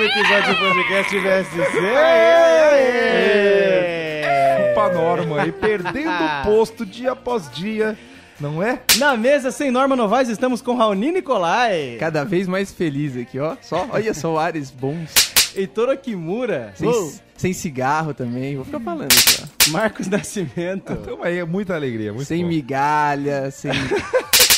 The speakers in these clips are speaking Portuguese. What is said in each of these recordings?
último episódio do podcast tivesse Chupa Norma e perdendo posto dia após dia, não é? Na mesa sem Norma Novaes estamos com Raoni Nicolai. Cada vez mais feliz aqui, ó. Só, olha só, ares bons. Heitor Kimura. Sem, sem cigarro também, vou ficar falando aqui, ó. Marcos Nascimento. Então aí é muita alegria, muito Sem bom. migalha, sem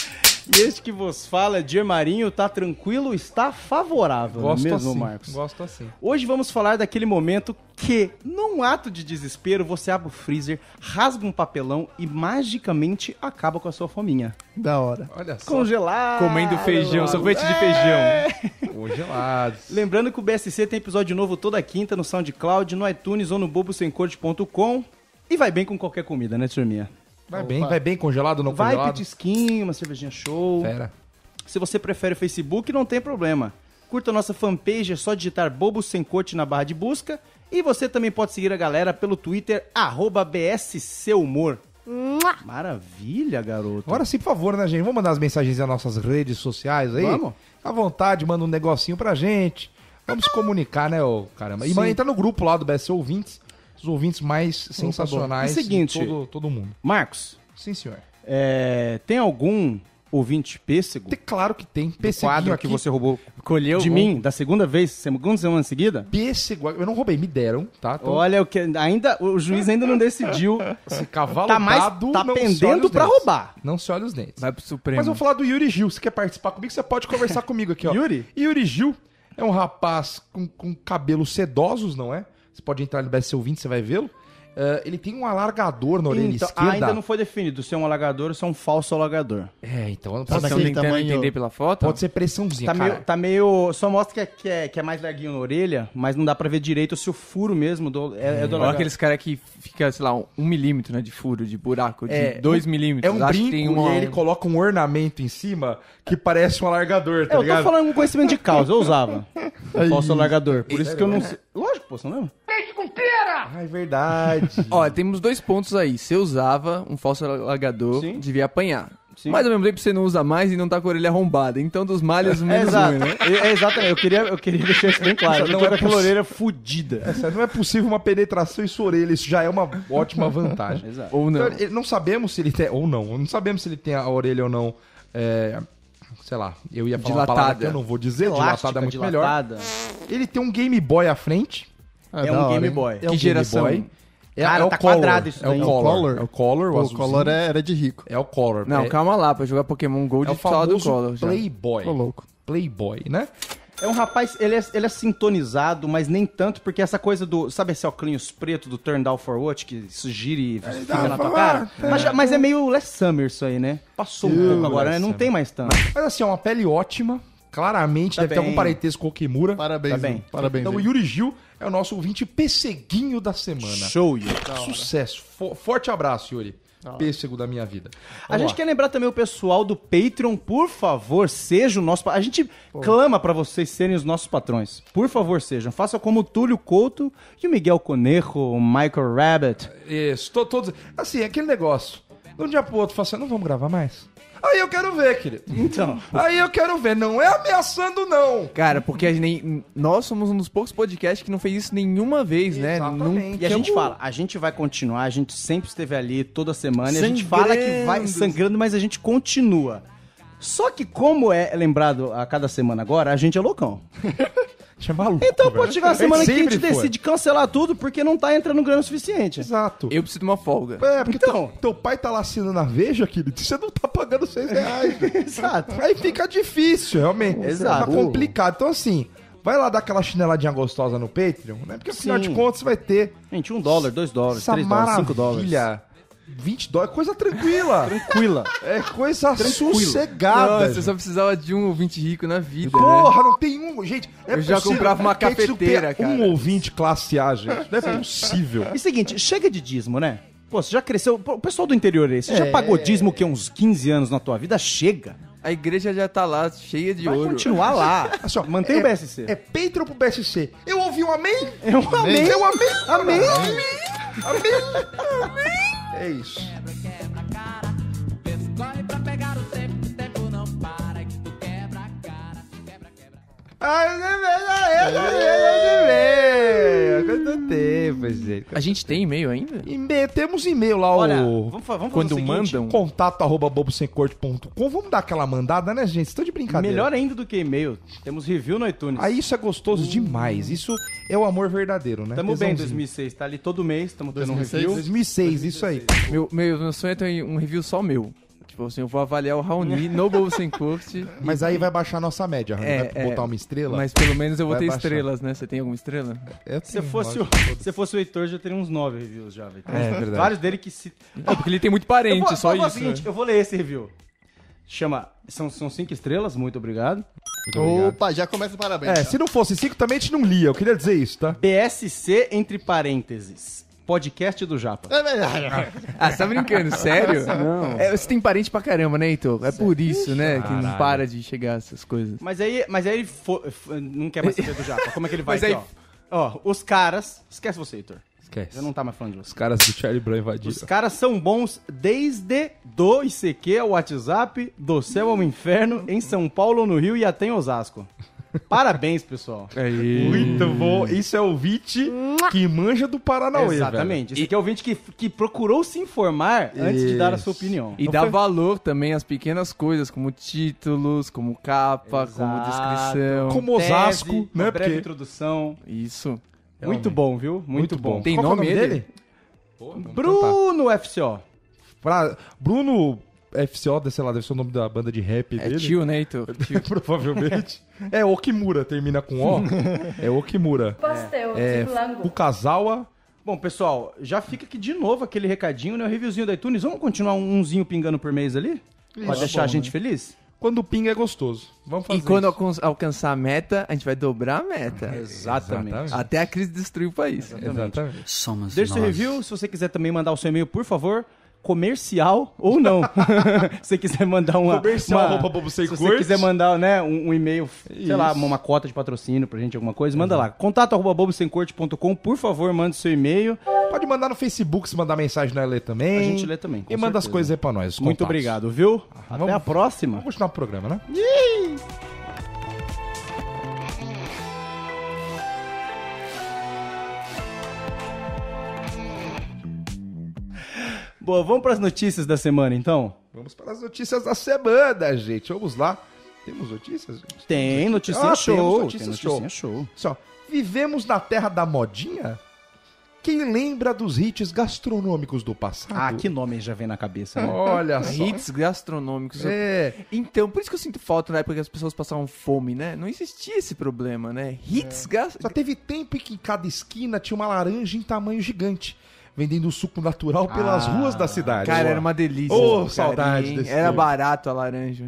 E este que vos fala é Dia Marinho, tá tranquilo, está favorável, é Gosto mesmo, assim. Marcos? Gosto assim. Hoje vamos falar daquele momento que, num ato de desespero, você abre o freezer, rasga um papelão e magicamente acaba com a sua fominha. Da hora. Olha só. Congelado. Comendo feijão, sorvete de feijão. É. Congelado. Lembrando que o BSC tem episódio novo toda quinta no SoundCloud, no iTunes ou no bobosemcorte.com. E vai bem com qualquer comida, né, turminha? Vai Opa. Então, bem, vai bem congelado não vai congelado? Vai petisquinho, uma cervejinha show. Fera. Se você prefere o Facebook, não tem problema. Curta a nossa fanpage, é só digitar Bobo Sem corte na barra de busca. E você também pode seguir a galera pelo Twitter, arroba BSCHumor. Maravilha, garoto. Agora sim, por favor, né, gente? Vamos mandar as mensagens nas nossas redes sociais aí? Vamos. À vontade, manda um negocinho pra gente. Vamos comunicar, né, ô caramba. E manda, entra no grupo lá do BS Ouvintes os ouvintes mais sensacionais de seguinte, todo, todo mundo. Marcos. Sim, senhor. É, tem algum ouvinte pêssego? Tem, claro que tem. Pêssego quadro aqui, que você roubou colheu de mim da segunda vez, segunda semana seguida? Pêssego, eu não roubei, me deram, tá? Então... Olha o que ainda o juiz ainda não decidiu. Esse cavalo tá mais dado, tá pendendo para roubar. Não se olha os dentes. Vai pro Supremo. Mas eu vou falar do Yuri Gil. Você quer participar comigo? Você pode conversar comigo aqui, ó. Yuri? Yuri Gil é um rapaz com, com cabelos sedosos, não é? Você pode entrar no BSC 20, você vai vê-lo. Uh, ele tem um alargador na orelha então, esquerda. Ainda não foi definido se é um alargador ou se é um falso alargador. É, então não pode ser tá tentando tamanho... entender pela foto. Pode ser pressãozinha, tá cara. Meio, tá meio... Só mostra que é, que é, que, é, mais larguinho na orelha, mas não dá pra ver direito se o furo mesmo do, é, é, é do alargador. aqueles caras que fica, sei lá, um, um, milímetro né, de furo, de buraco, de é, dois milímetros. É um brinco uma... e ele coloca um ornamento em cima que parece um alargador, tá eu é, ligado? Eu tô falando com conhecimento de causa, eu usava. É falso alargador. Por isso que eu não... Lógico, pô, você não lembra? Peixe com pera! Ah, é verdade. Ó, temos dois pontos aí. Você usava um falso alargador, Sim. devia apanhar. Sim. Mas ao mesmo tempo você não usa mais e não tá com a orelha arrombada. Então dos malhas é, menos é exato. ruim, né? É, é exatamente. Eu queria, eu queria deixar isso bem claro. Essa não era é aquela orelha fodida. É não é possível uma penetração em sua orelha. Isso já é uma ótima vantagem. Exato. Ou não. Então, não sabemos se ele tem... Ou não. Não sabemos se ele tem a orelha ou não... É, sei lá, eu ia falar dilatada. uma palavra que eu não vou dizer. Elástica, dilatada é muito dilatada. melhor. Ele tem um Game Boy à frente. Ah, é um hora, Game Boy. É um que Game geração? Boy. É, Cara, é o tá color, quadrado isso é daí. O color, é o color É o color O é, era de rico. É o color Não, é... calma lá. Pra jogar Pokémon Gold é o famoso do Collor. Playboy. Tô louco. Playboy, né? É um rapaz, ele é, ele é sintonizado, mas nem tanto, porque essa coisa do. Sabe esse óculos preto do Turn Down for What, que gira e é, fica na tua cara? É. Mas, mas, é meio Less Summer isso aí, né? Passou um pouco agora, né? Não tem mais tanto. Mas assim, é uma pele ótima, claramente tá deve bem. ter algum parentesco com o Kimura. Parabéns, tá bem. Parabéns. Então, o Yuri Gil é o nosso ouvinte pesseguinho da semana. Show, Yuri. Sucesso. forte abraço, Yuri. Ah. Pêssego da minha vida. Vamos a gente lá. quer lembrar também o pessoal do Patreon, por favor, seja o nosso. A gente Pô. clama para vocês serem os nossos patrões. Por favor, sejam. Faça como o Túlio Couto e o Miguel Conejo, o Michael Rabbit. Isso, todos. Assim, é aquele negócio. De um dia pro outro, fala assim, não vamos gravar mais. Aí eu quero ver, querido. Então. Aí eu quero ver. Não é ameaçando, não. Cara, porque a gente, nós somos um dos poucos podcasts que não fez isso nenhuma vez, né? Exatamente. E a gente fala, a gente vai continuar, a gente sempre esteve ali toda semana, e a gente fala que vai sangrando, mas a gente continua. Só que, como é lembrado a cada semana agora, a gente é loucão. É maluco, então pode chegar uma semana que a gente foi. decide cancelar tudo porque não tá entrando grana o suficiente. Exato. Eu preciso de uma folga. É, porque então, teu, teu pai tá lá assinando a Veja, querido, você não tá pagando 6 reais. Exato. Aí fica difícil, realmente. Tá Exato. Tá complicado. Então, assim, vai lá dar aquela chineladinha gostosa no Patreon, né? Porque afinal Sim. de contas você vai ter... gente um dólar, dois dólares, três dólares, cinco dólares. 20 dólares, é coisa tranquila. tranquila. É coisa tranquila. sossegada. você só precisava de um ouvinte rico na vida. Né? Porra, né? não tem um. Gente, é Eu possível. já comprava uma é cafeteira, cara. Um ouvinte classe A, gente. Não é possível. E seguinte, chega de dízimo, né? Pô, você já cresceu. o pessoal do interior aí, você é... já pagou dízimo que uns 15 anos na tua vida? Chega. A igreja já tá lá, cheia de Vai ouro. continuar lá. Assim, ó, Mantém é, o BSC. É Patreon pro BSC. Eu ouvi um amém? Eu é amém. Eu amém. Amém. Amém. amém. amém. amém. É isso. Quebra, quebra, cara. Vê pra pegar o tempo, o tempo não para. É que tu quebra, a cara. Quebra, quebra. Ai, é, é, é, é, é gente. A gente tem e-mail ainda? e temos e-mail lá, Olha, o... vamos, fa- vamos quando fazer o mandam. Contato arroba bobosemcorte.com. Vamos dar aquela mandada, né, gente? Estou de brincadeira. Melhor ainda do que e-mail, temos review no iTunes. Aí ah, isso é gostoso demais. Isso é o amor verdadeiro, né? Tamo bem, 2006. Tá ali todo mês, estamos tendo um review. 2006, isso aí. Meu, meu, meu sonho é ter um review só meu. Tipo assim, eu vou avaliar o Raoni no Bolsencurt. Mas aí vai baixar a nossa média, É, vai botar é, uma estrela. Mas pelo menos eu vou ter baixar. estrelas, né? Você tem alguma estrela? Eu se, fosse o, se fosse o Heitor, já teria uns nove reviews já, velho. É, é, verdade. Vários dele que se. Não, porque ele tem muito parente, vou, só isso. Né? Seguinte, né? Eu vou ler esse review. Chama. São, são cinco estrelas, muito obrigado. Muito obrigado. Opa, já começa o parabéns. É, se não fosse cinco também a gente não lia, eu queria dizer isso, tá? BSC entre parênteses. Podcast do Japa. É ah, você tá brincando, sério? Não. É, você tem parente pra caramba, né, Heitor? É por isso, né, que não para de chegar essas coisas. Mas aí, mas aí ele fo- não quer mais saber do Japa. Como é que ele vai? Mas aí- ó. ó, os caras. Esquece você, Heitor. Esquece. Eu não tá mais falando de você. Os caras do Charlie Brown invadiram. Os caras são bons desde do ICQ ao WhatsApp, do céu ao inferno, em São Paulo, no Rio e até em Osasco. Parabéns, pessoal. É isso. Muito bom. Isso é o Vit que manja do Paranauê, Exatamente. Velho. Esse aqui é o Vit que, que procurou se informar isso. antes de dar a sua opinião. E então, dá foi... valor também às pequenas coisas, como títulos, como capa, Exato. como descrição. Como Osasco, Tese, né? Uma breve Porque... introdução. Isso. Muito bom, viu? Muito, Muito bom. bom. Tem Qual nome, é o nome dele? dele? Pô, Bruno tentar. FCO. Pra... Bruno FCO, sei lá, deve ser o nome da banda de rap é dele. Tio, né, Provavelmente. é Okimura, termina com O. É Okimura. Pastel, é, tipo Fukazawa. Bom, pessoal, já fica aqui de novo aquele recadinho, né? O reviewzinho da iTunes. Vamos continuar um unzinho pingando por mês ali? Isso. Pra deixar tá bom, a gente né? feliz? Quando pinga é gostoso. Vamos fazer E quando isso. alcançar a meta, a gente vai dobrar a meta. É, exatamente. Exatamente. Até a crise destruir o país. Exatamente. Exatamente. Somos Deixa nós. seu review. Se você quiser também mandar o seu e-mail, por favor comercial ou não. se você quiser mandar uma. Comercial, uma, roupa você Se curte. você quiser mandar né, um, um e-mail, Isso. sei lá, uma cota de patrocínio pra gente, alguma coisa, uhum. manda lá. Contato arroba bobosemcorte.com, por favor, manda seu e-mail. Pode mandar no Facebook, se mandar mensagem na lê também. A gente lê também. e certeza. manda as coisas aí pra nós. Muito obrigado, viu? Ah, Até vamos, a próxima. Vamos continuar o programa, né? Boa, vamos para as notícias da semana então? Vamos para as notícias da semana, gente. Vamos lá. Temos notícias? Gente? Tem, notícia ah, show. Notícias tem notícia show. show. Só, vivemos na terra da modinha? Quem lembra dos hits gastronômicos do passado? Ah, que nome já vem na cabeça, né? Olha só. Hits gastronômicos. É. Então, por isso que eu sinto falta na época que as pessoas passavam fome, né? Não existia esse problema, né? Hits é. gastronômicos. Só teve tempo em que em cada esquina tinha uma laranja em tamanho gigante vendendo suco natural pelas ah, ruas da cidade. Cara, era uma delícia. Ô, oh, saudade desse Era tempo. barato a laranja.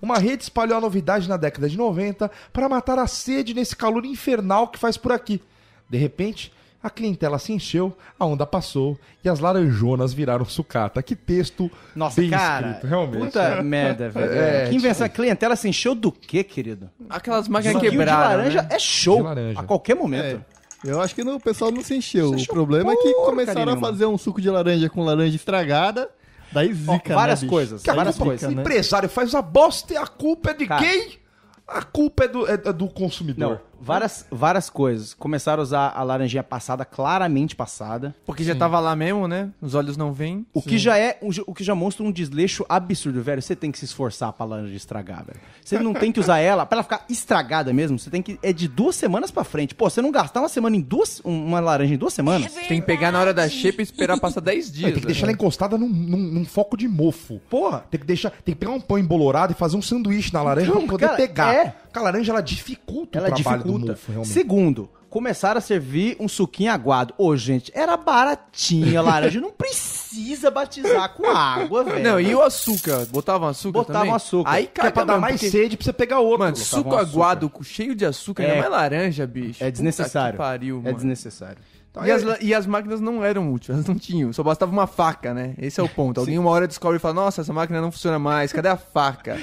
Uma rede espalhou a novidade na década de 90 para matar a sede nesse calor infernal que faz por aqui. De repente, a clientela se encheu, a onda passou e as laranjonas viraram sucata. Que texto Nossa, bem cara, escrito, realmente. Puta merda, velho. É, Quem tipo... a clientela se encheu do quê, querido? Aquelas máquinas quebradas. de né? laranja né? é show. De laranja. A qualquer momento. É. Eu acho que não, o pessoal não se encheu. o problema é que começaram a fazer um suco de laranja com laranja estragada. Daí zica, Ó, né, Várias né, coisas. várias coisas. Zica, Empresário faz a bosta e a culpa é de Cara. quem? A culpa é do, é, é do consumidor. Não. Várias, várias coisas. Começaram a usar a laranjinha passada, claramente passada. Porque já tava lá mesmo, né? Os olhos não vêm O que já é, o que já mostra um desleixo absurdo, velho. Você tem que se esforçar pra laranja estragar, velho. Você não tem que usar ela, pra ela ficar estragada mesmo, você tem que. É de duas semanas pra frente. Pô, você não gastar uma semana em duas. Uma laranja em duas semanas? tem que pegar na hora da xepa e esperar passar 10 dias. tem que deixar né? ela encostada num, num, num, foco de mofo. Porra. Tem que deixar. Tem que pegar um pão embolorado e fazer um sanduíche na laranja não, pra poder cara, pegar. É a laranja ela dificulta ela o trabalho dificulta. do mofo, realmente. Segundo, começaram a servir um suquinho aguado. Ô, gente, era baratinha a laranja. não precisa batizar com água, velho. Não, e o açúcar? Botavam açúcar Botavam também? açúcar. Aí, cara, é pra dar mais porque... sede pra você pegar outro. Mano, suco aguado cheio de açúcar, é... não é laranja, bicho. É desnecessário. Puta que pariu, é mano. É desnecessário. Então, e, as, é e, as, máquinas não eram úteis, elas não tinham. Só bastava uma faca, né? Esse é o ponto. Alguém Sim. uma hora descobre e fala, nossa, essa máquina não funciona mais, cadê a faca?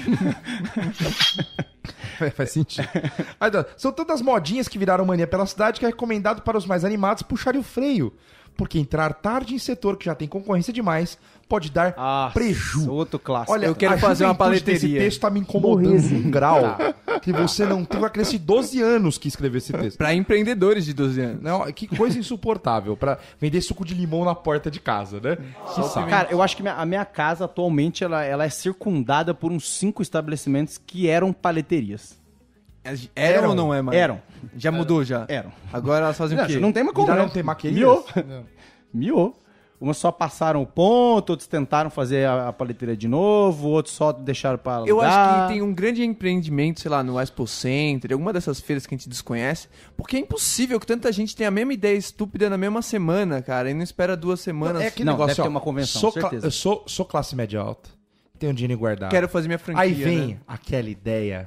É, faz sentido. são tantas modinhas que viraram mania pela cidade que é recomendado para os mais animados puxarem o freio porque entrar tarde em setor que já tem concorrência demais pode dar ah, Outro clássico. Olha, eu quero fazer uma paleteria. Esse texto tá me incomodando um grau ah. que você não tem acresce 12 anos que escreveu esse texto. Para empreendedores de 12 anos. Não, que coisa insuportável para vender suco de limão na porta de casa, né? Que Cara, eu acho que a minha casa atualmente ela, ela é circundada por uns cinco estabelecimentos que eram paleterias. Eram, eram ou não é mais? Eram. Já eram. mudou, já? Eram. Agora elas fazem não, o quê? Não tem mais como. não. Né? tem maquilhas? Miou. Miou. Umas só passaram o ponto, outros tentaram fazer a, a de novo, outros só deixaram para Eu acho que tem um grande empreendimento, sei lá, no Expo Center, alguma dessas feiras que a gente desconhece, porque é impossível que tanta gente tenha a mesma ideia estúpida na mesma semana, cara, e não espera duas semanas. É que não, negócio, deve ó, ter uma convenção, sou certeza. Eu sou, sou classe média alta, tenho dinheiro guardado. Quero fazer minha franquia, Aí vem né? aquela ideia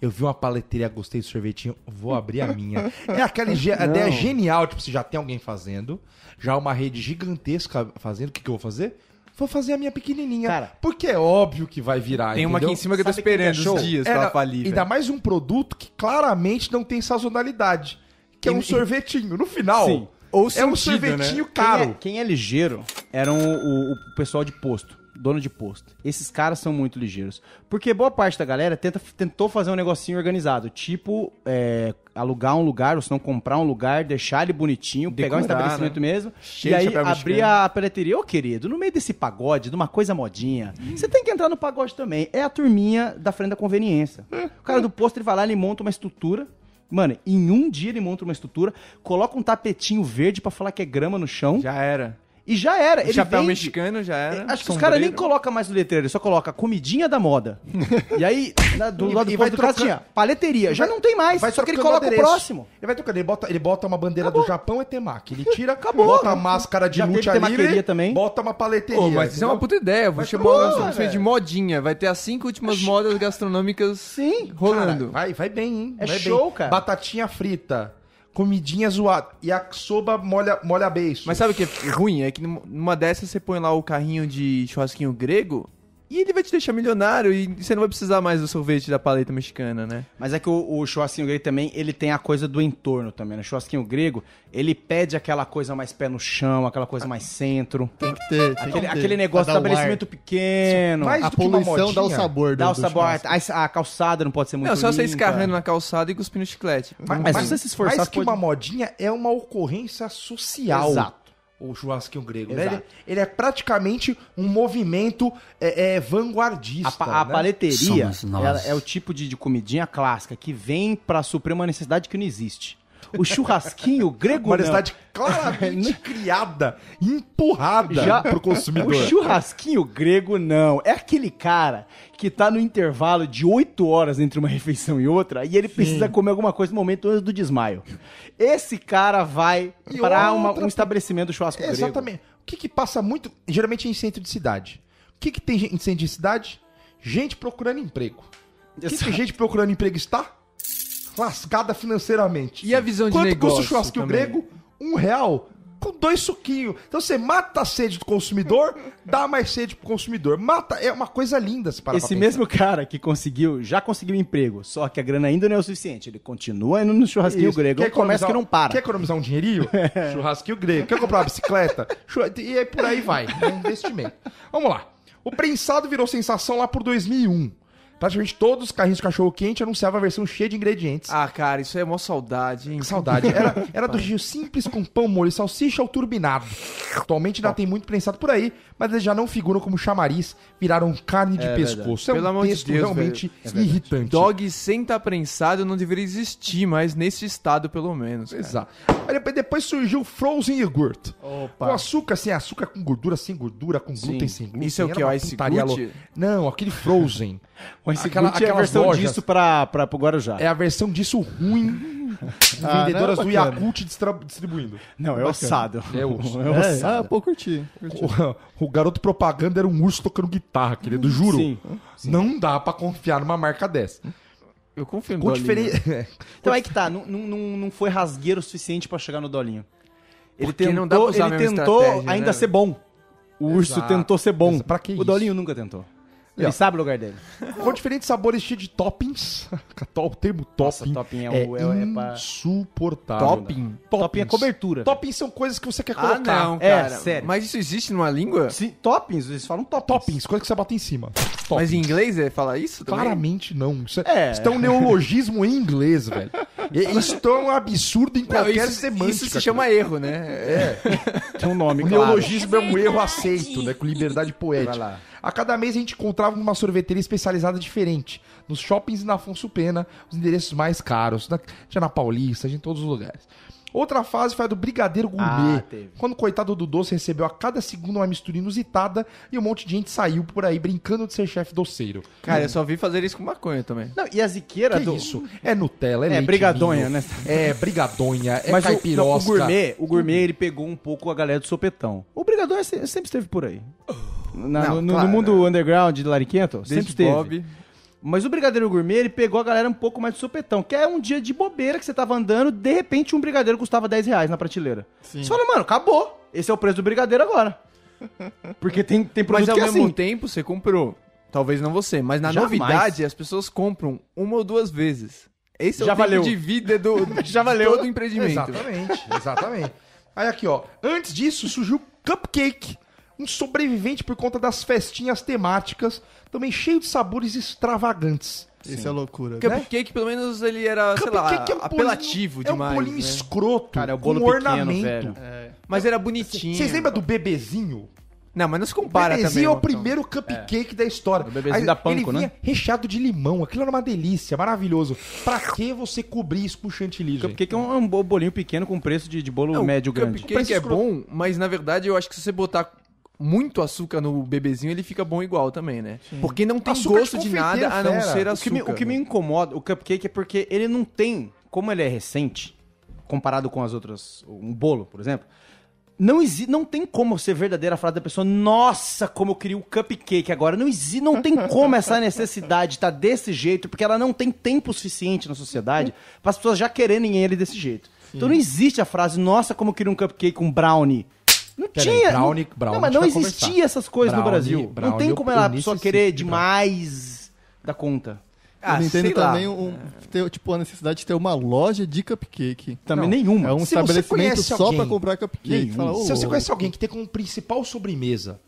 eu vi uma paleteria, gostei do sorvetinho, vou abrir a minha. É aquela ideia genial, tipo, se já tem alguém fazendo, já uma rede gigantesca fazendo, o que, que eu vou fazer? Vou fazer a minha pequenininha. Cara, porque é óbvio que vai virar, Tem entendeu? uma aqui em cima que eu tô é esperando os dias pra ela falir. Ainda mais um produto que claramente não tem sazonalidade, que é um sorvetinho. No final, Sim. Ou é um né? sorvetinho né? Quem é- caro. Quem é, ligeiro eram o, o- o pessoal de posto dono de posto. Esses caras são muito ligeiros. Porque boa parte da galera tenta, tentou fazer um negocinho organizado, tipo é, alugar um lugar, ou se não comprar um lugar, deixar ele bonitinho, Decorar, pegar um estabelecimento né? mesmo, Cheio e aí abrir a peleteria. Ô, querido, no meio desse pagode, de uma coisa modinha, hum. você tem que entrar no pagode também. É a turminha da frente da conveniência. Hum. O cara do posto, ele vai lá, ele monta uma estrutura, Mano, em um dia ele monta uma estrutura, coloca um tapetinho verde para falar que é grama no chão. Já era. E já era. Ele chapéu vende... mexicano já era. É, acho que sombreiro. os caras nem colocam mais no letreiro, ele só coloca comidinha da moda. e aí, na, do e, lado e do, prato. trocando... tinha assim, paleteria. já vai, não tem mais, só que ele coloca o, próximo. Ele vai trocando, ele bota, ele bota uma bandeira Acabou. do Japão e temaki. Ele tira, Acabou. bota a máscara de já luta livre, também. bota uma paleteria. mas isso é uma puta ideia. Vou chamar uma de modinha. Vai ter as cinco últimas modas gastronômicas Sim, rolando. vai, vai bem, hein? É show, cara. Batatinha frita comidinha zoada. E a soba molha, molha beijo. Mas sabe o que é ruim? É que numa dessas você põe lá o carrinho de churrasquinho grego, e ele vai te deixar milionário e você não vai precisar mais do sorvete da paleta mexicana, né? Mas é que o, o churrasquinho grego também, ele tem a coisa do entorno também, né? O churrasquinho grego, ele pede aquela coisa mais pé no chão, aquela coisa mais centro. Tem que ter, tem Aquele, que ter. aquele negócio de estabelecimento pequeno. Mais a poluição dá o sabor do Dá o sabor. A, a, calçada não pode ser muito Não, só você escarrando na calçada e cuspindo chiclete. Mas, mas, mas se você se esforçar... Mais que pode... uma modinha, é uma ocorrência social. Exato o churrasquinho grego, né? Ele, ele, é praticamente um movimento é, é, vanguardista. A, a né? paleteria é o tipo de, de comidinha clássica que vem para suprir uma necessidade que não existe. O churrasquinho grego. Uma necessidade claramente criada, empurrada Já... pro consumidor. O churrasquinho grego, não. É aquele cara que tá no intervalo de 8 horas entre uma refeição e outra e ele Sim. precisa comer alguma coisa no momento antes do desmaio. Esse cara vai para outra... um estabelecimento do churrasco Exatamente. grego. Exatamente. O que, que passa muito, geralmente em centro de cidade. O que, que tem em centro de cidade? Gente procurando emprego. O que, que gente procurando emprego está? lascada financeiramente. E a visão de Quanto negócio? Quanto custa o churrasquinho também. grego? Um real com dois suquinhos. Então você mata a sede do consumidor, dá mais sede pro consumidor. Mata, é uma coisa linda se parar Esse mesmo cara que conseguiu, já conseguiu emprego, só que a grana ainda não é o suficiente. Ele continua indo no churrasquinho Isso. grego, quer começa que não para. Quer economizar um dinheirinho? É. churrasquinho grego. Quer comprar uma bicicleta? e aí por aí vai. É um investimento. Vamos lá. O prensado virou sensação lá por 2001 praticamente todos os carrinhos de cachorro quente anunciavam a versão cheia de ingredientes. Ah, cara, isso é mó saudade, hein? Saudade. Era, era do Rio simples com pão, molho, salsicha ou turbinado. Atualmente ainda tem muito prensado por aí, mas eles já não figuram como chamariz, viraram carne de é, pescoço. Verdade. É um Pelo texto de Deus, realmente é irritante. Dog sem estar tá prensado não deveria existir, mas nesse estado pelo menos. Cara. Exato. Aí depois surgiu o Frozen Yogurt. Opa. Com açúcar sem açúcar, com gordura sem gordura, com glúten Sim. sem glúten. Isso é o que? O Ice Não, aquele Frozen. Mas aquela, aquela versão lojas. disso para o Guarujá. É a versão disso ruim. ah, vendedoras é do Yakult distribuindo. Não, é ossado. É osso. É, é, ah, pô, curti. curti. O, o, garoto propaganda era um urso tocando guitarra, querido, juro. Sim, sim. Não dá para confiar numa marca dessa. Eu confio no Dolinho. É. então aí é que tá, não, não, não foi rasgueiro o suficiente para chegar no Dolinho. Ele Porque tentou, ele tentou ainda né? ser bom. O urso Exato. tentou ser bom. Pra que o Dolinho nunca tentou. Ele sabe o lugar dele. Com diferentes sabores cheios de toppings. o termo topping, Nossa, topping é, é- é, é insuportável. Topping? Topping é cobertura. Toppings são coisas que você quer Ah, não, cara. É, cara. sério. Mas isso existe numa língua? Sim, toppings, eles falam toppings. Toppings, coisa que você bota em cima. Mas em inglês é falar isso também? Claramente não. Isso é, É. isso é um neologismo em inglês, velho. E- Isso é um absurdo em Não, qualquer isso, semântica. isso se chama erro, né? É. Tem um nome, O claro. neologismo é um erro aceito, né? Com liberdade poética. Vai lá. A cada mês a gente encontrava uma sorveteria especializada diferente, nos shoppings e na Afonso Pena, os endereços mais caros, na, tinha na Paulista, em todos os lugares. Outra fase foi a do Brigadeiro Gourmet, ah, quando o coitado do doce recebeu a cada segundo uma mistura inusitada e um monte de gente saiu por aí brincando de ser chefe doceiro. Cara, hum. eu só vi fazer isso com maconha também. Não, e a ziqueira que do... isso? É Nutella, é, é leite brigadonha, né? É brigadonha, é Mas caipirosca. O, não, o gourmet, o gourmet ele pegou um pouco a galera do sopetão. O brigadonha sempre esteve por aí na, Não, no, claro, no, mundo é. underground de Lariquento, sempre teve. Bob. Mas o Brigadeiro Gourmet, ele pegou a galera um pouco mais de sopetão, que é um dia de bobeira que você tava andando, de repente um brigadeiro custava 10 reais na prateleira. Sim. Você fala, mano, acabou. Esse é o preço do brigadeiro agora. Porque tem, tem produto Mas ao é mesmo assim. tempo, você comprou. Talvez não você, mas na Jamais. novidade as pessoas compram uma ou duas vezes. Esse é Já é o valeu. de vida do, Já valeu. todo empreendimento. Exatamente, exatamente. Aí aqui, ó. Antes disso, surgiu Cupcake um sobrevivente por conta das festinhas temáticas, também cheio de sabores extravagantes. Isso é loucura. Cupcake, é né? pelo menos, ele era, Cupcake sei lá, é um apelativo bolinho, demais. É um bolinho né? escroto, Cara, é um bolo com pequeno, ornamento. Velho. É. é. Mas era bonitinho. Vocês lembram do bebezinho? Não, mas não se compara bebezinho também. é o então. primeiro é. cupcake é. da história. O bebezinho Aí, da Panko, né? recheado de limão. Aquilo era uma delícia, maravilhoso. Pra que você cobrir isso com chantilly, Cupcake é um, um bolinho pequeno com preço de, de bolo não, médio grande. Cupcake é bom, mas na verdade eu acho que se você botar muito açúcar no bebezinho, ele fica bom igual também, né? Sim. Porque não tem açúcar gosto de, de é nada a não ser açúcar. O que, me, o que me né? incomoda, o cupcake, é porque ele não tem, como ele é recente, comparado com as outras, um bolo, por exemplo, não, exi não tem como ser verdadeira a frase da pessoa, nossa, como eu queria o um cupcake agora. Não existe, não tem como essa necessidade estar tá desse jeito, porque ela não tem tempo suficiente na sociedade para as pessoas já quererem ele desse jeito. Então Sim. Então não existe a frase, nossa, como eu queria um cupcake, um brownie. Não Pera tinha. Aí, brownie, não, brownie não, mas não existia conversar. essas coisas brownie, no Brasil. Brownie, não tem como ela só querer demais da conta. Ah, eu entendo também um, ter, tipo, a necessidade de ter uma loja de cupcake. Também não, nenhuma. É um Se estabelecimento só para comprar cupcake. Fala, oh, Se você conhece alguém que tem como principal sobremesa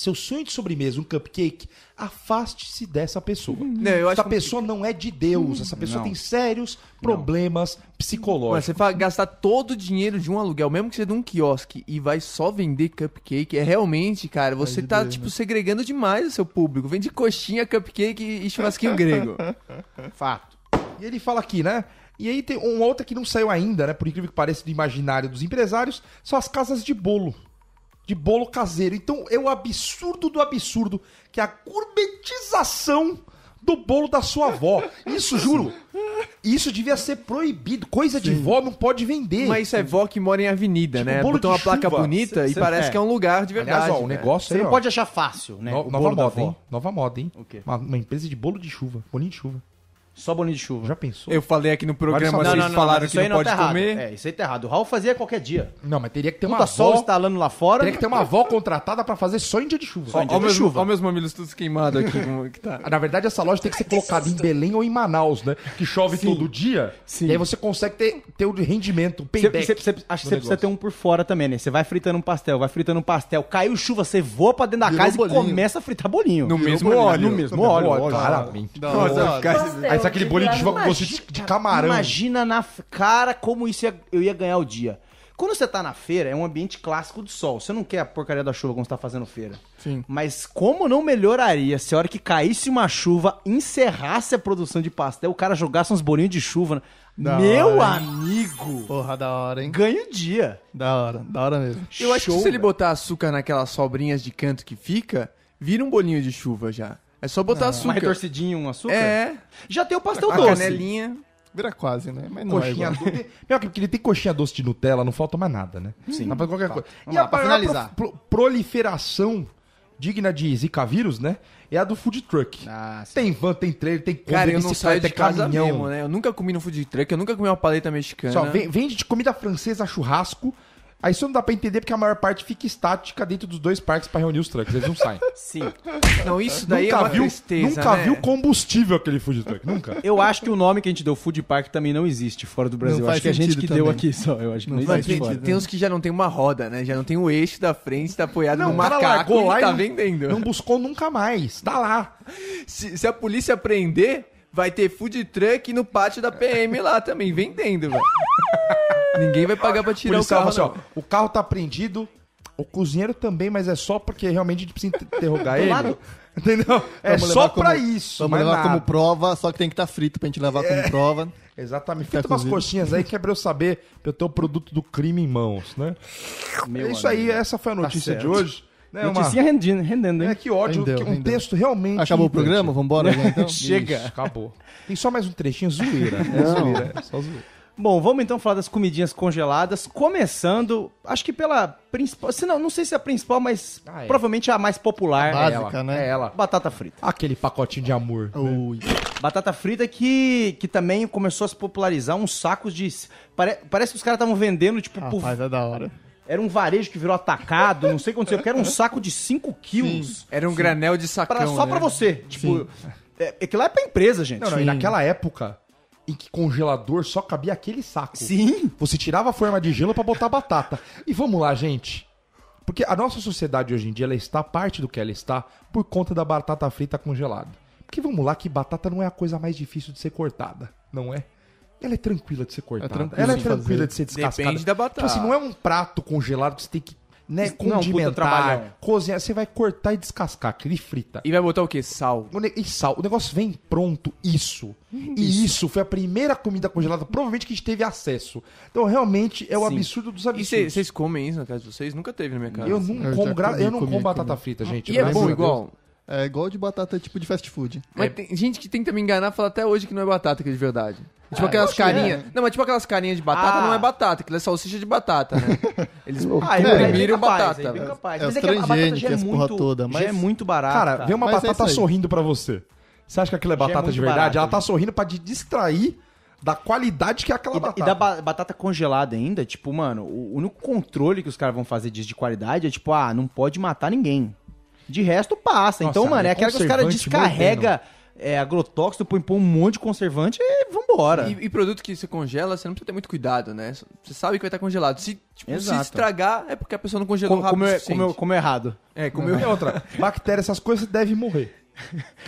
seu sonho de sobremesa, um cupcake, afaste-se dessa pessoa. Uhum. Não, essa pessoa não é de Deus, essa pessoa uhum. não. tem sérios problemas não. psicológicos. Mas você vai gastar todo o dinheiro de um aluguel, mesmo que seja de um quiosque, e vai só vender cupcake, é realmente, cara, você tá, Deus, tipo, né? segregando demais o seu público. Vende coxinha, cupcake e churrasquinho grego. Fato. E ele fala aqui, né? E aí tem um outra que não saiu ainda, né? Por incrível que pareça, do imaginário dos empresários, são as casas de bolo de bolo caseiro. Então é o absurdo do absurdo, que é a gourmetização do bolo da sua avó. Isso, juro. Isso devia ser proibido. Coisa Sim. de vó não pode vender. Mas isso é vó que mora em avenida, tipo, né? Bolo Botou uma chuva. placa bonita cê, cê, e parece é. que é um lugar de verdade. Aliás, ó, o né? negócio Você é, não pode achar fácil, né? No, nova moda, hein? Nova moda, hein? Uma, uma empresa de bolo de chuva, bolinho de chuva. Só bolinho de chuva. Já pensou? Eu falei aqui no programa, vocês não, não, falaram que não, não pode tá comer. É, isso aí tá errado. O Raul fazia qualquer dia. Não, mas teria que ter Puta uma avó... sol instalando lá fora. Teria que ter uma avó contratada pra fazer só em dia de chuva. Só em dia ó, de, chuva. Olha meus mamilos todos queimados aqui. que tá. Na verdade, essa loja tem que ser colocada em Belém ou em Manaus, né? Que chove Sim. todo dia. Sim. E aí você consegue ter, ter o rendimento, o payback. Cê, cê, cê, acho que você precisa ter um por fora também, né? Você vai fritando um pastel, vai fritando um pastel. Caiu chuva, você voa pra dentro da Virou casa bolinho. e começa a fritar bolinho. No mesmo óleo. No mesmo óleo. Claramente. Aí aquele bolinho de chuva gosto de, de camarão. Imagina na cara como isso ia, eu ia ganhar o dia. Quando você tá na feira, é um ambiente clássico do sol. Você não quer a porcaria da chuva quando você tá fazendo feira. Sim. Mas como não melhoraria se a hora que caísse uma chuva, encerrasse a produção de pastel, o cara jogasse uns bolinhos de chuva. Da Meu hora, amigo! Porra, da hora, hein? Ganha o dia. Da hora, da hora mesmo. Eu acho que se ele botar açúcar naquelas sobrinhas de canto que fica, vira um bolinho de chuva já. É só botar ah. açúcar. mais torcidinho um açúcar? É. Já tem o pastel a doce. canelinha. Vira quase, né? Mas não é coxinha é Pior que porque ele tem coxinha doce de Nutella, não falta mais nada, né? Sim. Não falta qualquer tá. coisa. e lá, a pra finalizar. Pro, pro, proliferação digna de Zika vírus, né? É a do food truck. Ah, tem van, tem trailer, tem comida, Cara, eu não saio de casa caminhão. mesmo, né? Eu nunca comi no food truck, eu nunca comi uma paleta mexicana. Só, vende de comida francesa a churrasco Aí isso não dá pra entender porque a maior parte fica estática dentro dos dois parques pra reunir os trucks. Eles não saem. Sim. Não, isso daí é nunca é uma viu, tristeza, Nunca né? viu combustível aquele food truck. Nunca. Eu acho que o nome que a gente deu food park também não existe fora do Brasil. Não acho que a gente que também. deu aqui só. Eu acho que não, não existe gente, fora. Tem uns que já não tem uma roda, né? Já não tem o eixo da frente, tá apoiado não, no macaco e tá vendendo. Não buscou nunca mais. Tá lá. Se, se a polícia prender, vai ter food truck no pátio da PM lá também, vendendo, velho. Ninguém vai pagar pra tirar o carro. Assim, ó, o carro tá prendido, o cozinheiro também, mas é só porque realmente a gente precisa interrogar ele. Claro. Entendeu? É só como, pra isso. Vamos é levar nada. como prova, só que tem que estar tá frito pra gente levar é, como prova. Exatamente. Frita umas coxinhas aí que é pra eu saber, pra eu ter o produto do crime em mãos, né? Meu é isso amigo. aí, essa foi a tá notícia tá de hoje. Né, Notícia uma... rendendo, rendendo, hein? É que ódio, rendeu, que um rendeu. texto realmente. Acabou importante. o programa? Vambora? Já, né, então? Chega. Isso, acabou. Tem só mais um trechinho, zoeira. Não. É zoeira, é só zoeira. Bom, vamos então falar das comidinhas congeladas, começando, acho que pela principal, se não, não sei se é a principal, mas ah, é. provavelmente a mais popular. A né? básica, é ela, né? É ela. Batata frita. Aquele pacotinho de amor. Né? Batata frita que, que também começou a se popularizar, uns sacos de... Pare, parece que os caras estavam vendendo, tipo... Rapaz, por... é da hora. Era um varejo que virou atacado, não sei quanto tempo, era um saco de 5 quilos. Era um Sim. granel de sacão, pra, Só né? pra você, tipo... É, é que lá é pra empresa, gente. Não, não, e naquela época em que congelador só cabia aquele saco. Sim. Você tirava a forma de gelo para botar batata. E vamos lá, gente. Porque a nossa sociedade hoje em dia ela está parte do que ela está por conta da batata frita congelada. Porque vamos lá que batata não é a coisa mais difícil de ser cortada, não é? Ela é tranquila de ser é cortada. É ela é tranquila fazer. de ser descascada. Depende da então, assim, batata. Tipo assim, não é um prato congelado que você tem que né, condimentar, não, cozinhar. Você vai cortar e descascar aquele frita. E vai botar o quê? Sal. E sal. O negócio vem pronto, isso. Hum, isso. E isso foi a primeira comida congelada, provavelmente, que a gente teve acesso. Então, realmente, é o Sim. absurdo dos absurdos. E vocês comem isso na casa de vocês? Nunca teve na minha casa. Eu não eu como, comi, eu não como comi, batata frita, né? gente. E é bom igual. É igual de batata tipo de fast food. Mas é. tem gente que tenta me enganar fala até hoje que não é batata que é de verdade. Ah, tipo Ah, aquelas eu é. carinhas. Não, mas tipo aquelas carinhas de batata Ah. não é batata, aquilo é salsicha de batata, né? Eles Ah, é, é comprimiram batata. é bem É Mas é que a batata já é muito, toda, já é muito barata. Cara, vê uma Mas é batata sorrindo pra você. Você acha que aquilo é é batata de verdade? barato, Ela tá né? sorrindo pra te distrair da qualidade que é aquela E, batata. e da ba- batata congelada ainda, tipo, mano, o único controle que os caras vão fazer disso de qualidade é tipo, ah, não pode matar ninguém. De resto, passa. Nossa, então, é mano, é aquela que os caras descarrega é, agrotóxico, põe, põe um monte de conservante e vambora. E, e produto que se congela, você não precisa ter muito cuidado, né? Você sabe que vai estar congelado. Se, tipo, se estragar, é porque a pessoa não congelou como, rápido. Comeu, comeu, errado. É, comeu. E é outra, bactéria, essas coisas devem morrer.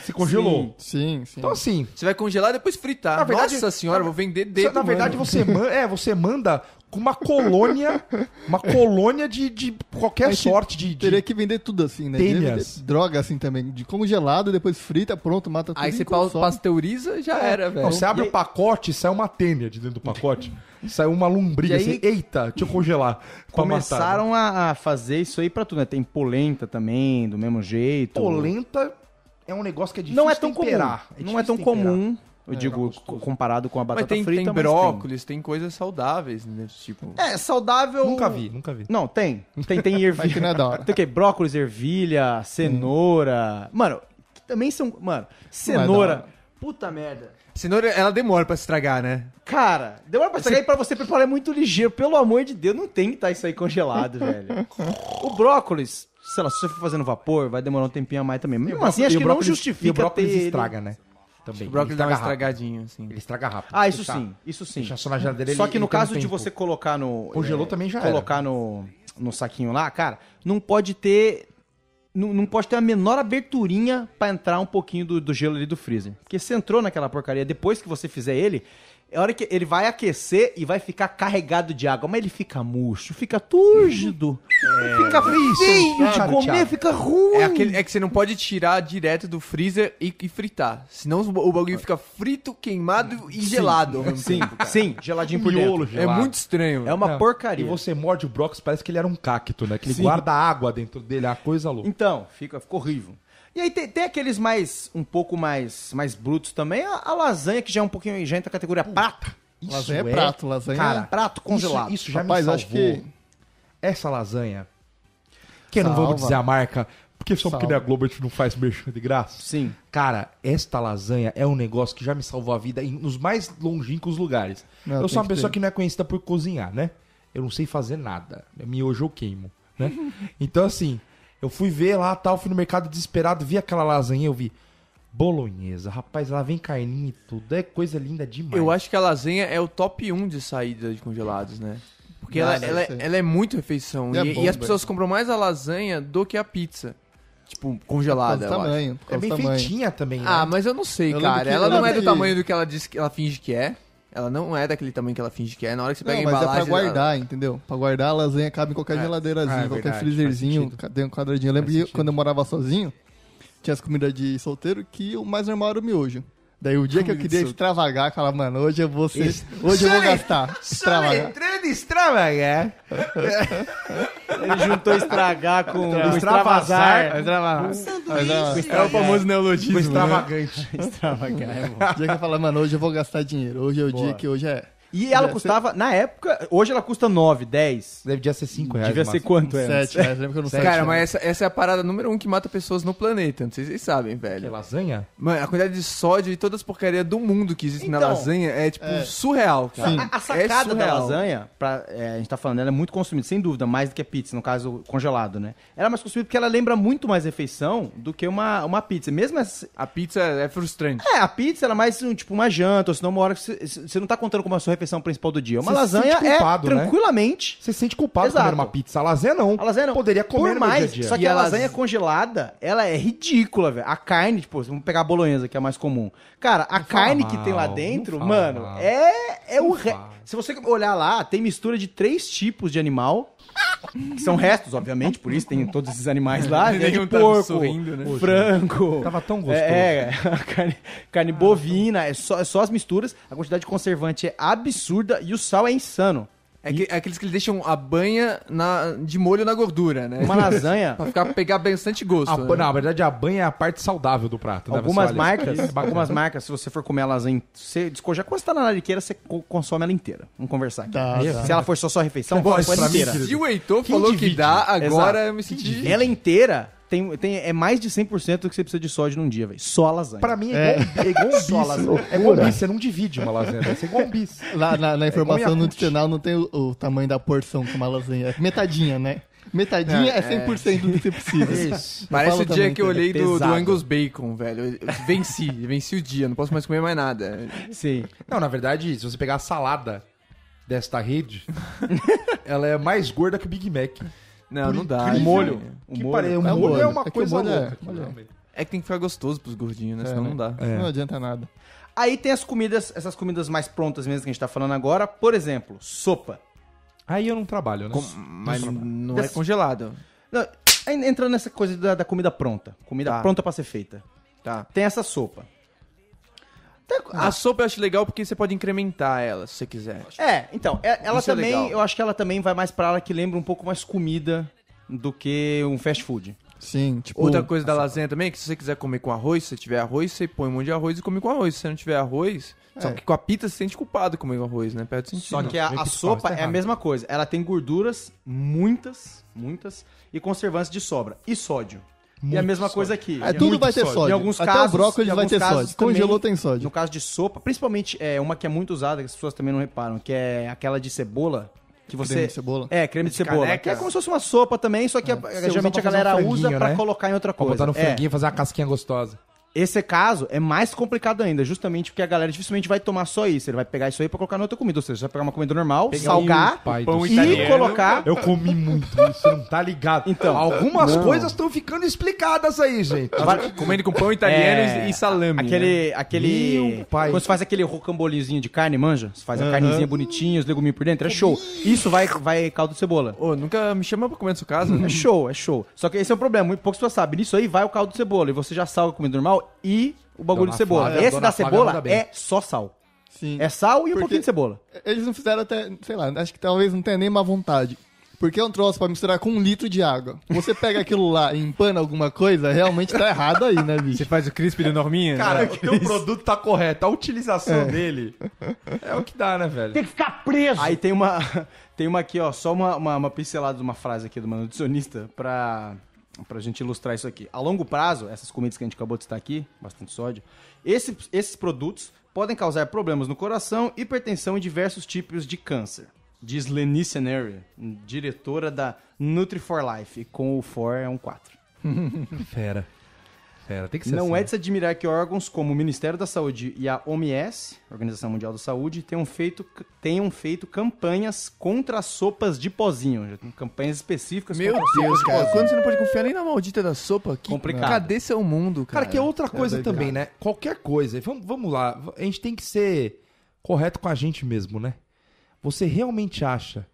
Se congelou. Sim, sim, sim. Então assim. Você vai congelar e depois fritar. Na verdade, Nossa senhora, na, vou vender dedo. Na verdade, mano. você, manda é, você manda com uma colônia, uma colônia de, de qualquer sorte de, de teria que vender tudo assim, né? Telhas. Droga assim também, de congelado, depois frita, pronto, mata tudo. Aí você consome. pasteuriza, já é. era, velho. Não, você abre e... o pacote, sai uma tênia de dentro do pacote, sai uma lombriga aí... assim, eita, deixa eu congelar. Começaram matar, a fazer isso aí para tudo, né? Tem polenta também, do mesmo jeito. Polenta é um negócio que é difícil não é tão temperar. Comum. É não é tão comum eu é, digo, comparado com a batata mas tem, frita. Tem brócolis, tem. tem. coisas saudáveis nesse né, tipo. É, saudável. Nunca vi, nunca vi. Não, tem. Tem, tem ervilha. que não é da hora. Tem o quê? Brócolis, ervilha, cenoura. Hum. Mano, também são. Mano, é cenoura. É puta merda. Cenoura, ela demora pra estragar, né? Cara, demora pra estragar você... e pra você preparar é muito ligeiro. Pelo amor de Deus, não tem que estar tá isso aí congelado, velho. O brócolis, sei lá, se você for fazendo vapor, vai demorar um tempinho a mais também. Mas, assim, acho que não justifica E o brócolis estraga, né? Também. O brócolis dá uma estragadinho, assim. Ele estraga rápido. Ah, isso tá sim, isso sim. Deixa só na geladeira Só que no um caso de você colocar no. Congelou é, também já era. Colocar no, no saquinho lá, cara, não pode ter. Não, não pode ter a menor aberturinha pra entrar um pouquinho do, do gelo ali do freezer. Porque se entrou naquela porcaria depois que você fizer ele, é hora que ele vai aquecer e vai ficar carregado de água, mas ele fica murcho, fica túrgido, é, fica feio é de comer, Thiago. fica é ruim. É, aquele, é, que você não pode tirar direto do freezer e, e fritar, senão o bagulho fica frito, queimado e gelado. Sim, tempo, sim, geladinho por Miolo, dentro. É gelado. É muito estranho. É uma porcaria. E você morde o Brox, parece que ele era um cacto, né? Que ele sim. guarda água dentro dele, é uma coisa louca. Então, fica, ficou horrível. E aí tem, tem, aqueles mais, um pouco mais, mais brutos também. A, a lasanha, que já é um pouquinho a categoria Pô, prata. Isso lasanha é, é prato, lasanha Cara, é... prato congelado. Isso, isso já Rapaz, me salvou. acho que essa lasanha, que Salva. não vamos dizer a marca, porque só Salva. porque da Globo a gente não faz merchan de graça. Sim. Cara, esta lasanha é um negócio que já me salvou a vida em, nos mais longínquos lugares. Não, eu sou uma pessoa ter. que não é conhecida por cozinhar, né? Eu não sei fazer nada. Miojo eu queimo, né? então, assim, eu fui ver lá, tal, fui no mercado desesperado, vi aquela lasanha, eu vi bolonhesa. Rapaz, lá vem carninha e tudo. É coisa linda demais. Eu acho que a lasanha é o top 1 de saída de congelados, né? Porque ela, ela, é, ela, é muito refeição. É e, e, as pessoas compram mais a lasanha do que a pizza. Tipo, congelada. É, tamanho, é bem tamanho. feitinha também. Ah, né? Ah, mas eu não sei, eu cara. Ela não é do tamanho do que ela diz que ela finge que é. Ela não é daquele tamanho que ela finge que é. Na hora que você pega não, a embalagem... mas é pra guardar, ela... entendeu? Pra guardar, a lasanha cabe em qualquer é, geladeirazinha, ah, é, qualquer verdade, freezerzinho, tem um quadradinho. Eu lembro que quando eu morava sozinho, tinha as comidas de solteiro que o mais normal era o miojo. Daí o dia que eu queria extravagar, eu falava, mano, hoje eu vou ser, Isso. hoje eu vou gastar. Extravagar. entrando extravagar. É. Ele juntou estragar com Extra, extravasar. Extravasar. Um é o famoso neologismo. O né? extravagante. Né? extravagar, é bom. O dia que eu falo, mano, hoje eu vou gastar dinheiro. Hoje é o Boa. dia que hoje é e ela custava, na época, hoje ela custa 9, 10. Devia ser 5 reais. Devia ser quanto, é? 7 reais, que eu não sei. Cara, mas né? essa, essa é a parada número 1 um que mata pessoas no planeta. Não sei se vocês sabem, velho. Que lasanha? Mano, a quantidade de sódio e todas as porcarias do mundo que existem então, na lasanha é, tipo, é. surreal, cara. A, a, é sacada é da lasanha, pra, é, a gente tá falando, ela é muito consumida, sem dúvida, mais do que a pizza, no caso, congelado, né? Ela é mais consumida porque ela lembra muito mais refeição do que uma, uma pizza. Mesmo A pizza é frustrante. É, a pizza, ela é mais, tipo, uma janta, ou senão uma hora que você, você não tá contando como a é sua refeição principal do dia. Uma lasanha se é culpado, é né? tranquilamente. Você se sente culpado Exato. comer uma pizza. A lasanha não. A lasanha não. Poderia comer Por mais, dia -dia. Só que e a lasanha congelada, ela é ridícula, velho. A carne, tipo, vamos pegar a bolonhesa, que é a mais comum. Cara, a não carne que mal, tem lá dentro, mano, mal. é é o re... Se você olhar lá, tem mistura de três tipos de animal que são restos, obviamente, por isso tem todos esses animais lá. É, né? tem tá porco, sorrindo, né? frango. Tava tão é, gostoso. É, carne, carne ah, bovina, é só, é só as misturas. A quantidade de conservante é absurda e o sal é insano. É, que, é aqueles que eles deixam a banha na, de molho na gordura, né? Uma lasanha. pra ficar, pegar bastante gosto. A, né? Na verdade, a banha é a parte saudável do prato. Né, algumas marcas, algumas marcas, se você for comer a lasanha, você descojar. Quando você tá na lariqueira, você consome ela inteira. Vamos conversar aqui. Tá, tá. Se ela for só sua refeição, pode ser inteira. Se o Heitor falou que dá, agora eu me senti... Ela inteira tem, tem, é mais de 100% do que você precisa de sódio num dia, velho. Só lasanha. Pra mim é, Igual, é igual um bis. É igual um é bis, é você não divide uma lasanha dessa, é igual um bis. Lá na, na é informação é nutricional não tem o, o, tamanho da porção que uma lasanha Metadinha, né? Metadinha é, é 100% do que você precisa. Isso. Parece o dia que eu olhei é do, do, Angus Bacon, velho. Eu venci, venci o dia, não posso mais comer mais nada. Sim. Não, na verdade, se você pegar a salada desta rede, ela é mais gorda que o Big Mac. Não, não dá. O molho. O é que é molho. o, é molho é uma é coisa é louca. É, é que tem que ficar gostoso pros gordinhos, né? Senão né? não dá. Não adianta nada. Aí tem as comidas, essas comidas mais prontas mesmo que a gente tá falando agora. Por exemplo, sopa. Aí eu não trabalho, né? Com, mas não, não é congelado. Não, entrando nessa coisa da, da comida pronta. Comida tá. pronta para ser feita. Tá. Tem essa sopa. Tá a ah. sopa eu acho legal porque você pode incrementar ela, se você quiser. É, então, é, ela Isso é também, eu acho que ela também vai mais pra ela que lembra um pouco mais comida do que um fast food. Sim, tipo. Outra coisa da lasanha também é que se você quiser comer com arroz, se tiver arroz, você põe um monte de arroz e come com arroz. Se você não tiver arroz, é. só que com a pita você se sente culpado comendo arroz, né? Perto. sentido. Só né? que a, a sopa tá é a mesma coisa. Ela tem gorduras, muitas, muitas, e conservantes de sobra. E sódio. Muito e a mesma sódio. coisa aqui. É, tudo vai ter sódio. Em alguns Até casos, o brócolis vai ter sódio. Também, Congelou tem sódio. No caso de sopa, principalmente é uma que é muito usada, que as pessoas também não reparam, que é aquela de cebola. Que você... Creme de cebola. É, creme de, de cebola. Caneca. Que é como se fosse uma sopa também, só que é. geralmente a galera usa pra né? colocar em outra coisa. Pra botar no é. franguinho, é. fazer uma casquinha gostosa. Esse caso é mais complicado ainda, justamente porque a galera dificilmente vai tomar só isso. Ele vai pegar isso aí pra colocar na outra comida. Ou seja, você vai pegar uma comida normal, pegar salgar um pão e colocar. Eu comi muito, você não tá ligado. Então, algumas não. coisas estão ficando explicadas aí, gente. Vai... Comendo com pão italiano é... e salame. Aquele. Né? aquele... pai. Quando você faz aquele rocambolizinho de carne, manja? Você faz a carnezinha bonitinha, os leguminhos por dentro, é show. Isso vai, vai caldo de cebola. Ô, oh, nunca me chama pra comer nessa casa. Né? É show, é show. Só que esse é o problema, Pouco poucas pessoas sabem. Nisso aí vai o caldo de cebola e você já salga a comida normal e o bagulho Dona de cebola. Flávia- Esse da cebola é só sal. Sim. É sal e um pouquinho de cebola. Eles não fizeram até, sei lá, acho que talvez não tenha nem má vontade. Porque é um troço pra misturar com um litro de água. Você pega aquilo lá e empana alguma coisa, realmente tá errado aí, né, Você faz o crisp de Norminha? Cara, é. o teu produto tá correto, a utilização é. dele é o que dá, né, velho? Tem que ficar preso. Aí tem uma, tem uma aqui, ó, só uma, uma, uma pincelada de uma frase aqui do manutencionista pra para a gente ilustrar isso aqui. A longo prazo, essas comidas que a gente acabou de citar aqui, bastante sódio, esse, esses produtos podem causar problemas no coração, hipertensão e diversos tipos de câncer. Diz Lenice Neri, diretora da Nutri 4 Life, com o 4 é um 4. Fera. É, tem que ser Não assim, é né? de se admirar que órgãos como o Ministério da Saúde e a OMS, Organização Mundial da Saúde, tenham feito, tenham feito campanhas contra sopas de pozinho. tem Campanhas específicas Meu contra Deus, cara. De quando você não pode confiar nem na maldita da sopa? Que Complicado. Cadê seu mundo, cara? Cara, que é outra é coisa é também, né? Qualquer coisa. Vamos, vamos lá. A gente tem que ser correto com a gente mesmo, né? Você realmente acha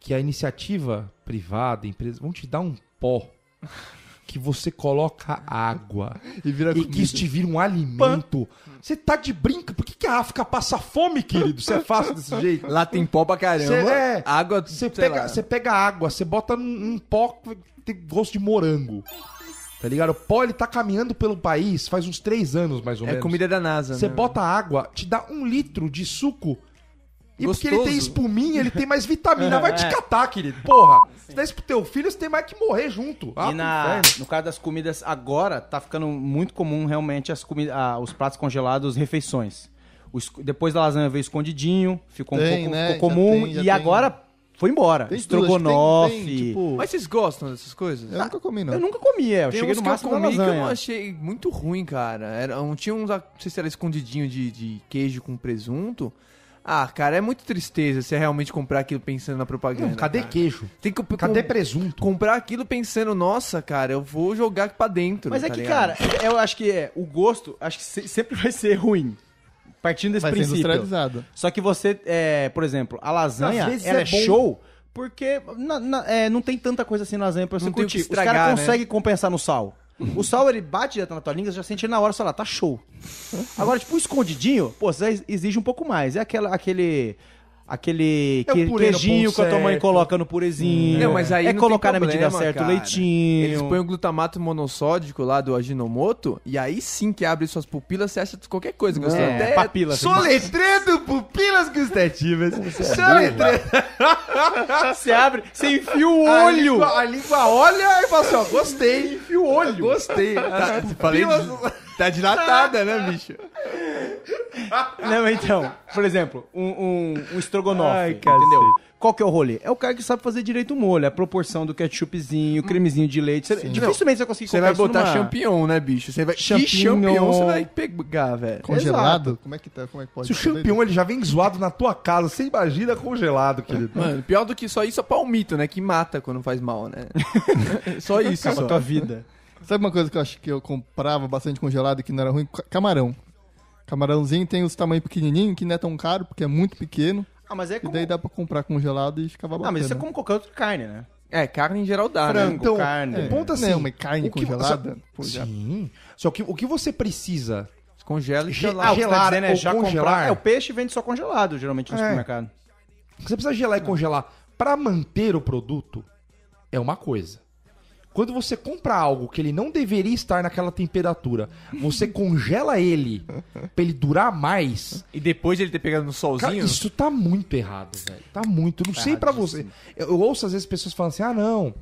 que a iniciativa privada, empresa, vão te dar um pó que você coloca água e, vira e que isso te vira um alimento. Você tá de brinca? Por que, que a África passa fome, querido? Você é fácil desse jeito? Lá tem pó pra caramba. Cê, é, água, você pega, você pega água, você bota num, num pó tem gosto de morango. Tá ligado? O pó ele tá caminhando pelo país faz uns três anos mais ou é menos. É comida da NASA. Você né? bota água, te dá um litro de suco e Gostoso. porque ele tem espuminha, ele tem mais vitamina. Vai te é. catar, querido. Porra. Sim. Se der isso pro teu filho, você tem mais que morrer junto. Ah, e na, no caso das comidas, agora tá ficando muito comum realmente as comida, ah, os pratos congelados, refeições. depois da lasanha veio escondidinho, ficou tem, um pouco né? ficou comum. Já tem, já e tem. agora foi embora. Estrogonofe. tipo... Mas vocês gostam dessas coisas? Eu ah, nunca comi, não. Eu nunca é. Eu tem cheguei no máximo que eu comi que eu achei muito ruim, cara. Era, não tinha uns, não sei se era escondidinho de, de queijo com presunto. Ah, cara, é muito tristeza você realmente comprar aquilo pensando na propaganda. Não, cadê cara? queijo? Tem que cadê com, presunto? Comprar aquilo pensando, nossa, cara, eu vou jogar pra dentro. Mas é tá é que, ligado? cara, eu acho que é, o gosto, acho que sempre vai ser ruim. Partindo desse vai princípio. industrializado. Só que você, é, por exemplo, a lasanha, ela é, é show porque na, na, é, não tem tanta coisa assim na lasanha pra você não curtir. Estragar, Os caras né? conseguem compensar no sal. O sal, ele bate direto na tua língua, você já sente ele na hora, sei lá, tá show. Agora, tipo, escondidinho, pô, você exige um pouco mais. É aquela, aquele aquele é queijinho que a tua mãe coloca no purezinho. mas aí é colocar problema, na medida certa o leitinho. Eles põem o glutamato monossódico lá do aginomoto e aí sim que abre suas pupilas, você acha qualquer coisa, Gustavo. É, Até papilas. Soletrando pupilas gustativas. Soletrando. você abre, você enfia o olho. A língua, a língua olha e fala assim, ó, gostei. Enfia o olho. Gostei. Tá, pupilas... Falei de, tá dilatada, né, bicho? Não, então, por exemplo, um, um, um estrogonofe, Ai, entendeu? Qual que é o rolê? É o cara que sabe fazer direito o molho, a proporção do ketchupzinho, hum. cremezinho de leite. Cê, dificilmente você vai conseguir Você vai botar numa... champignon, né, bicho? Você vai... Champignon. champignon você vai pegar, velho? Congelado? Exato. Como é que tá? Como é que pode? Se o champignon ele já vem zoado na tua casa, você imagina congelado, é. querido. Mano, pior do que só isso é palmito, né? Que mata quando faz mal, né? só isso. Acaba só. tua vida. Sabe uma coisa que eu acho que eu comprava bastante congelado e que não era ruim? Camarão. Camarãozinho tem os tamanhos pequenininho, que não é tão caro, porque é muito pequeno. Ah, mas é como... E daí dá pra comprar congelado e ficava bom. Ah, mas isso é né? como qualquer outra carne, né? É, carne em geral dá, né? Frango, né? então, carne. É, o ponto é é assim... mas carne que... congelada... Só... Sim. Só que o que você precisa... Congela e gelar. Ah, tá gelar, tá dizendo, já congelar. Comprar, é, o peixe vende só congelado, geralmente, no é. supermercado. Você precisa gelar e congelar para manter o produto, é uma coisa. Quando você compra algo que ele não deveria estar naquela temperatura, você congela ele pra ele durar mais. E depois ele ter pegado no solzinho. Cara, isso tá muito errado, velho. Tá muito. Eu não tá sei para você. Eu, eu, ouço às vezes pessoas falando assim: ah, não.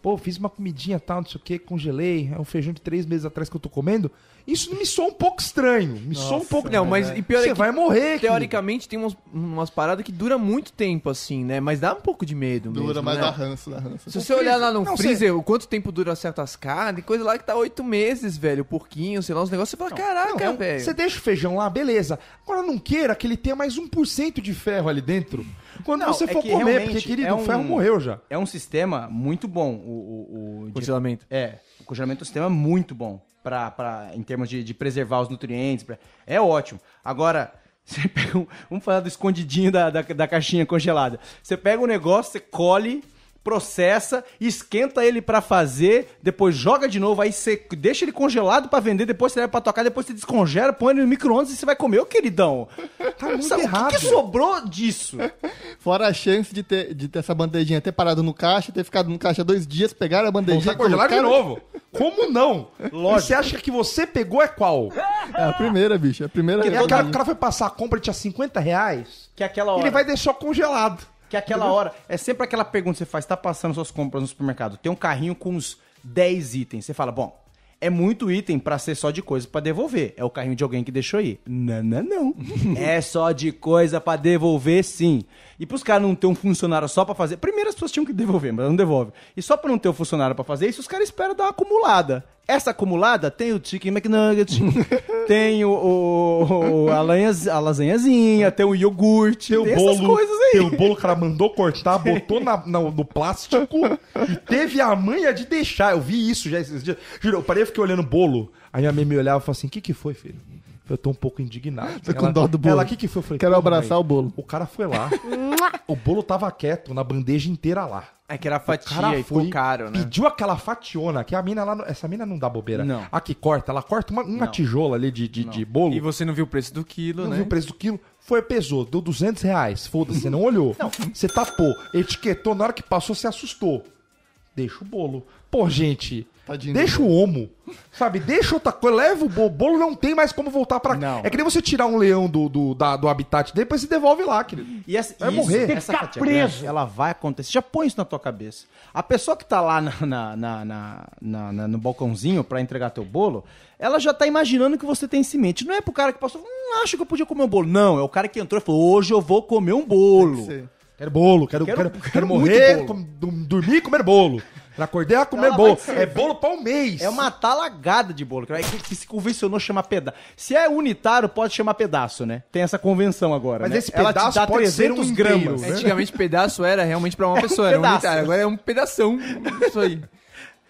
Pô, fiz uma comidinha tal, não sei o que, congelei. É um feijão de três meses atrás que eu tô comendo. Isso me soa um pouco estranho. Me Nossa, soa um pouco. Não, mas é. e pior é Você é que, vai morrer. Teoricamente aqui. tem umas, umas paradas que dura muito tempo, assim, né? Mas dá um pouco de medo. Dura, mesmo, mas né? dá ranço, dá ranço. Se o você freezer, olhar lá no não, freezer, o quanto tempo dura certas carnes, coisa lá que tá oito meses, velho. Porquinho, sei lá, os negócios. Você fala, não, caraca, não, é velho. Você deixa o feijão lá, beleza. Agora não queira que ele tenha mais 1% de ferro ali dentro. Quando não, você é for comer, porque, querido, é um, o ferro morreu já. É um sistema muito bom, o. O, o, de, É congelamento é um sistema muito bom pra, pra, em termos de, de preservar os nutrientes. Pra, é ótimo. Agora, você pega um, vamos falar do escondidinho da, da, da caixinha congelada. Você pega um negócio, você colhe processa, esquenta ele para fazer, depois joga de novo, aí você deixa ele congelado para vender, depois você leva pra tocar, depois você descongela, põe ele no micro-ondas e você vai comer, ô queridão. Tá muito Sabe, errado. O que, que, sobrou disso? Fora a chance de ter, de ter essa bandejinha ter parado no caixa, ter ficado no caixa dois dias, pegar a bandejinha e congelaram de novo. Como não? Lógico. E você acha que você pegou é qual? É a primeira, bicho. É a primeira. Porque, o, cara, o cara foi passar a compra, tinha 50 reais. Que é aquela hora. Ele vai deixar congelado. Que aquela hora, é sempre aquela pergunta que você faz, tá passando suas compras no supermercado, tem um carrinho com uns 10 itens. Você fala, bom, é muito item para ser só de coisa para devolver. É o carrinho de alguém que deixou aí. Não, não, não. é só de coisa para devolver, sim. E pros caras não ter um funcionário só para fazer. Primeiro as pessoas tinham que devolver, mas não devolve. E só para não ter um funcionário para fazer isso, os caras esperam dar uma acumulada. Essa acumulada tem o Chicken McNugget, tem o, o, o a, lanhas, a, lasanhazinha, tem o iogurte, tem, tem bolo, essas coisas aí. Tem o bolo que ela mandou cortar, botou na, na, no plástico e teve a manha de deixar. Eu vi isso já esses dias. Juro, eu parei e fiquei olhando o bolo. Aí a minha me olhava e falava assim: o que, que foi, filho? Eu tô um pouco indignado. Tô ela, com dó do bolo. Ela, o que que foi? Eu falei, Quero abraçar o bolo. O cara foi lá. o bolo tava quieto, na bandeja inteira lá. É que era fatia o cara foi, ficou caro, né? Pediu aquela fationa, que a mina lá. Essa mina não dá bobeira. Não. A que corta, ela corta uma, uma tijola ali de, de, de, bolo. E você não viu o preço do quilo, não né? Não viu o preço do quilo. Foi, pesou, deu 200 reais. Foda-se, você não olhou. Não. Você tapou, etiquetou, na hora que passou, você assustou. Deixa o bolo. Pô, gente, Tadinho. Deixa o homo. Sabe? Deixa outra coisa. Leva o bolo. não tem mais como voltar pra cá. É que nem você tirar um leão do, do, da, do habitat dele, depois se devolve lá, querido. E essa, vai isso, morrer. Essa fatia preso. Grande, ela vai acontecer. Já põe isso na tua cabeça. A pessoa que tá lá na, na, na, na no balcãozinho pra entregar teu bolo, ela já tá imaginando que você tem esse mente. Não é pro cara que passou, hum, acho que eu podia comer um bolo. Não, é o cara que entrou e falou, hoje eu vou comer um bolo. Quero bolo, quero, quero, quero, quero morrer, com, dormir e comer bolo. Pra acordar a é comer bolo. É bolo pra um mês. É uma talagada de bolo, que, que se convencionou chamar pedaço. Se é unitário, pode chamar pedaço, né? Tem essa convenção agora. Mas né? esse Ela pedaço dá pode 300 ser um gramas. Né? Antigamente, pedaço era realmente pra uma é pessoa, era unitário. Agora é um pedação. Isso aí.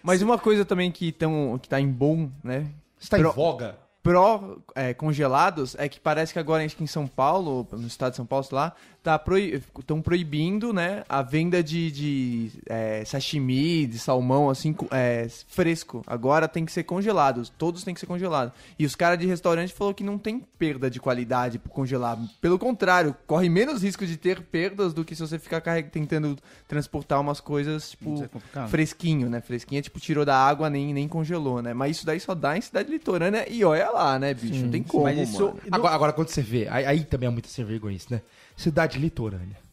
Mas uma coisa também que, tão, que tá em bom, né? Está Pro... em voga pró-congelados é, é, que parece que agora gente em São Paulo, no estado de São Paulo, lá, tá proib... estão proibindo né, a venda de, de é, sashimi, de salmão, assim, é, fresco. Agora tem que ser congelado, todos têm que ser congelados. E os caras de restaurante falou que não tem perda de qualidade por congelar. Pelo contrário, corre menos risco de ter perdas do que se você ficar tentando transportar umas coisas, tipo, é fresquinho, né? Fresquinha, tipo, tirou da água, nem, nem congelou, né? Mas isso daí só dá em cidade litorânea e olha lá, né, bicho? Sim, não tem como, isso... agora, agora, quando você vê, aí, aí também é muita ser isso né? Cidade litorânea.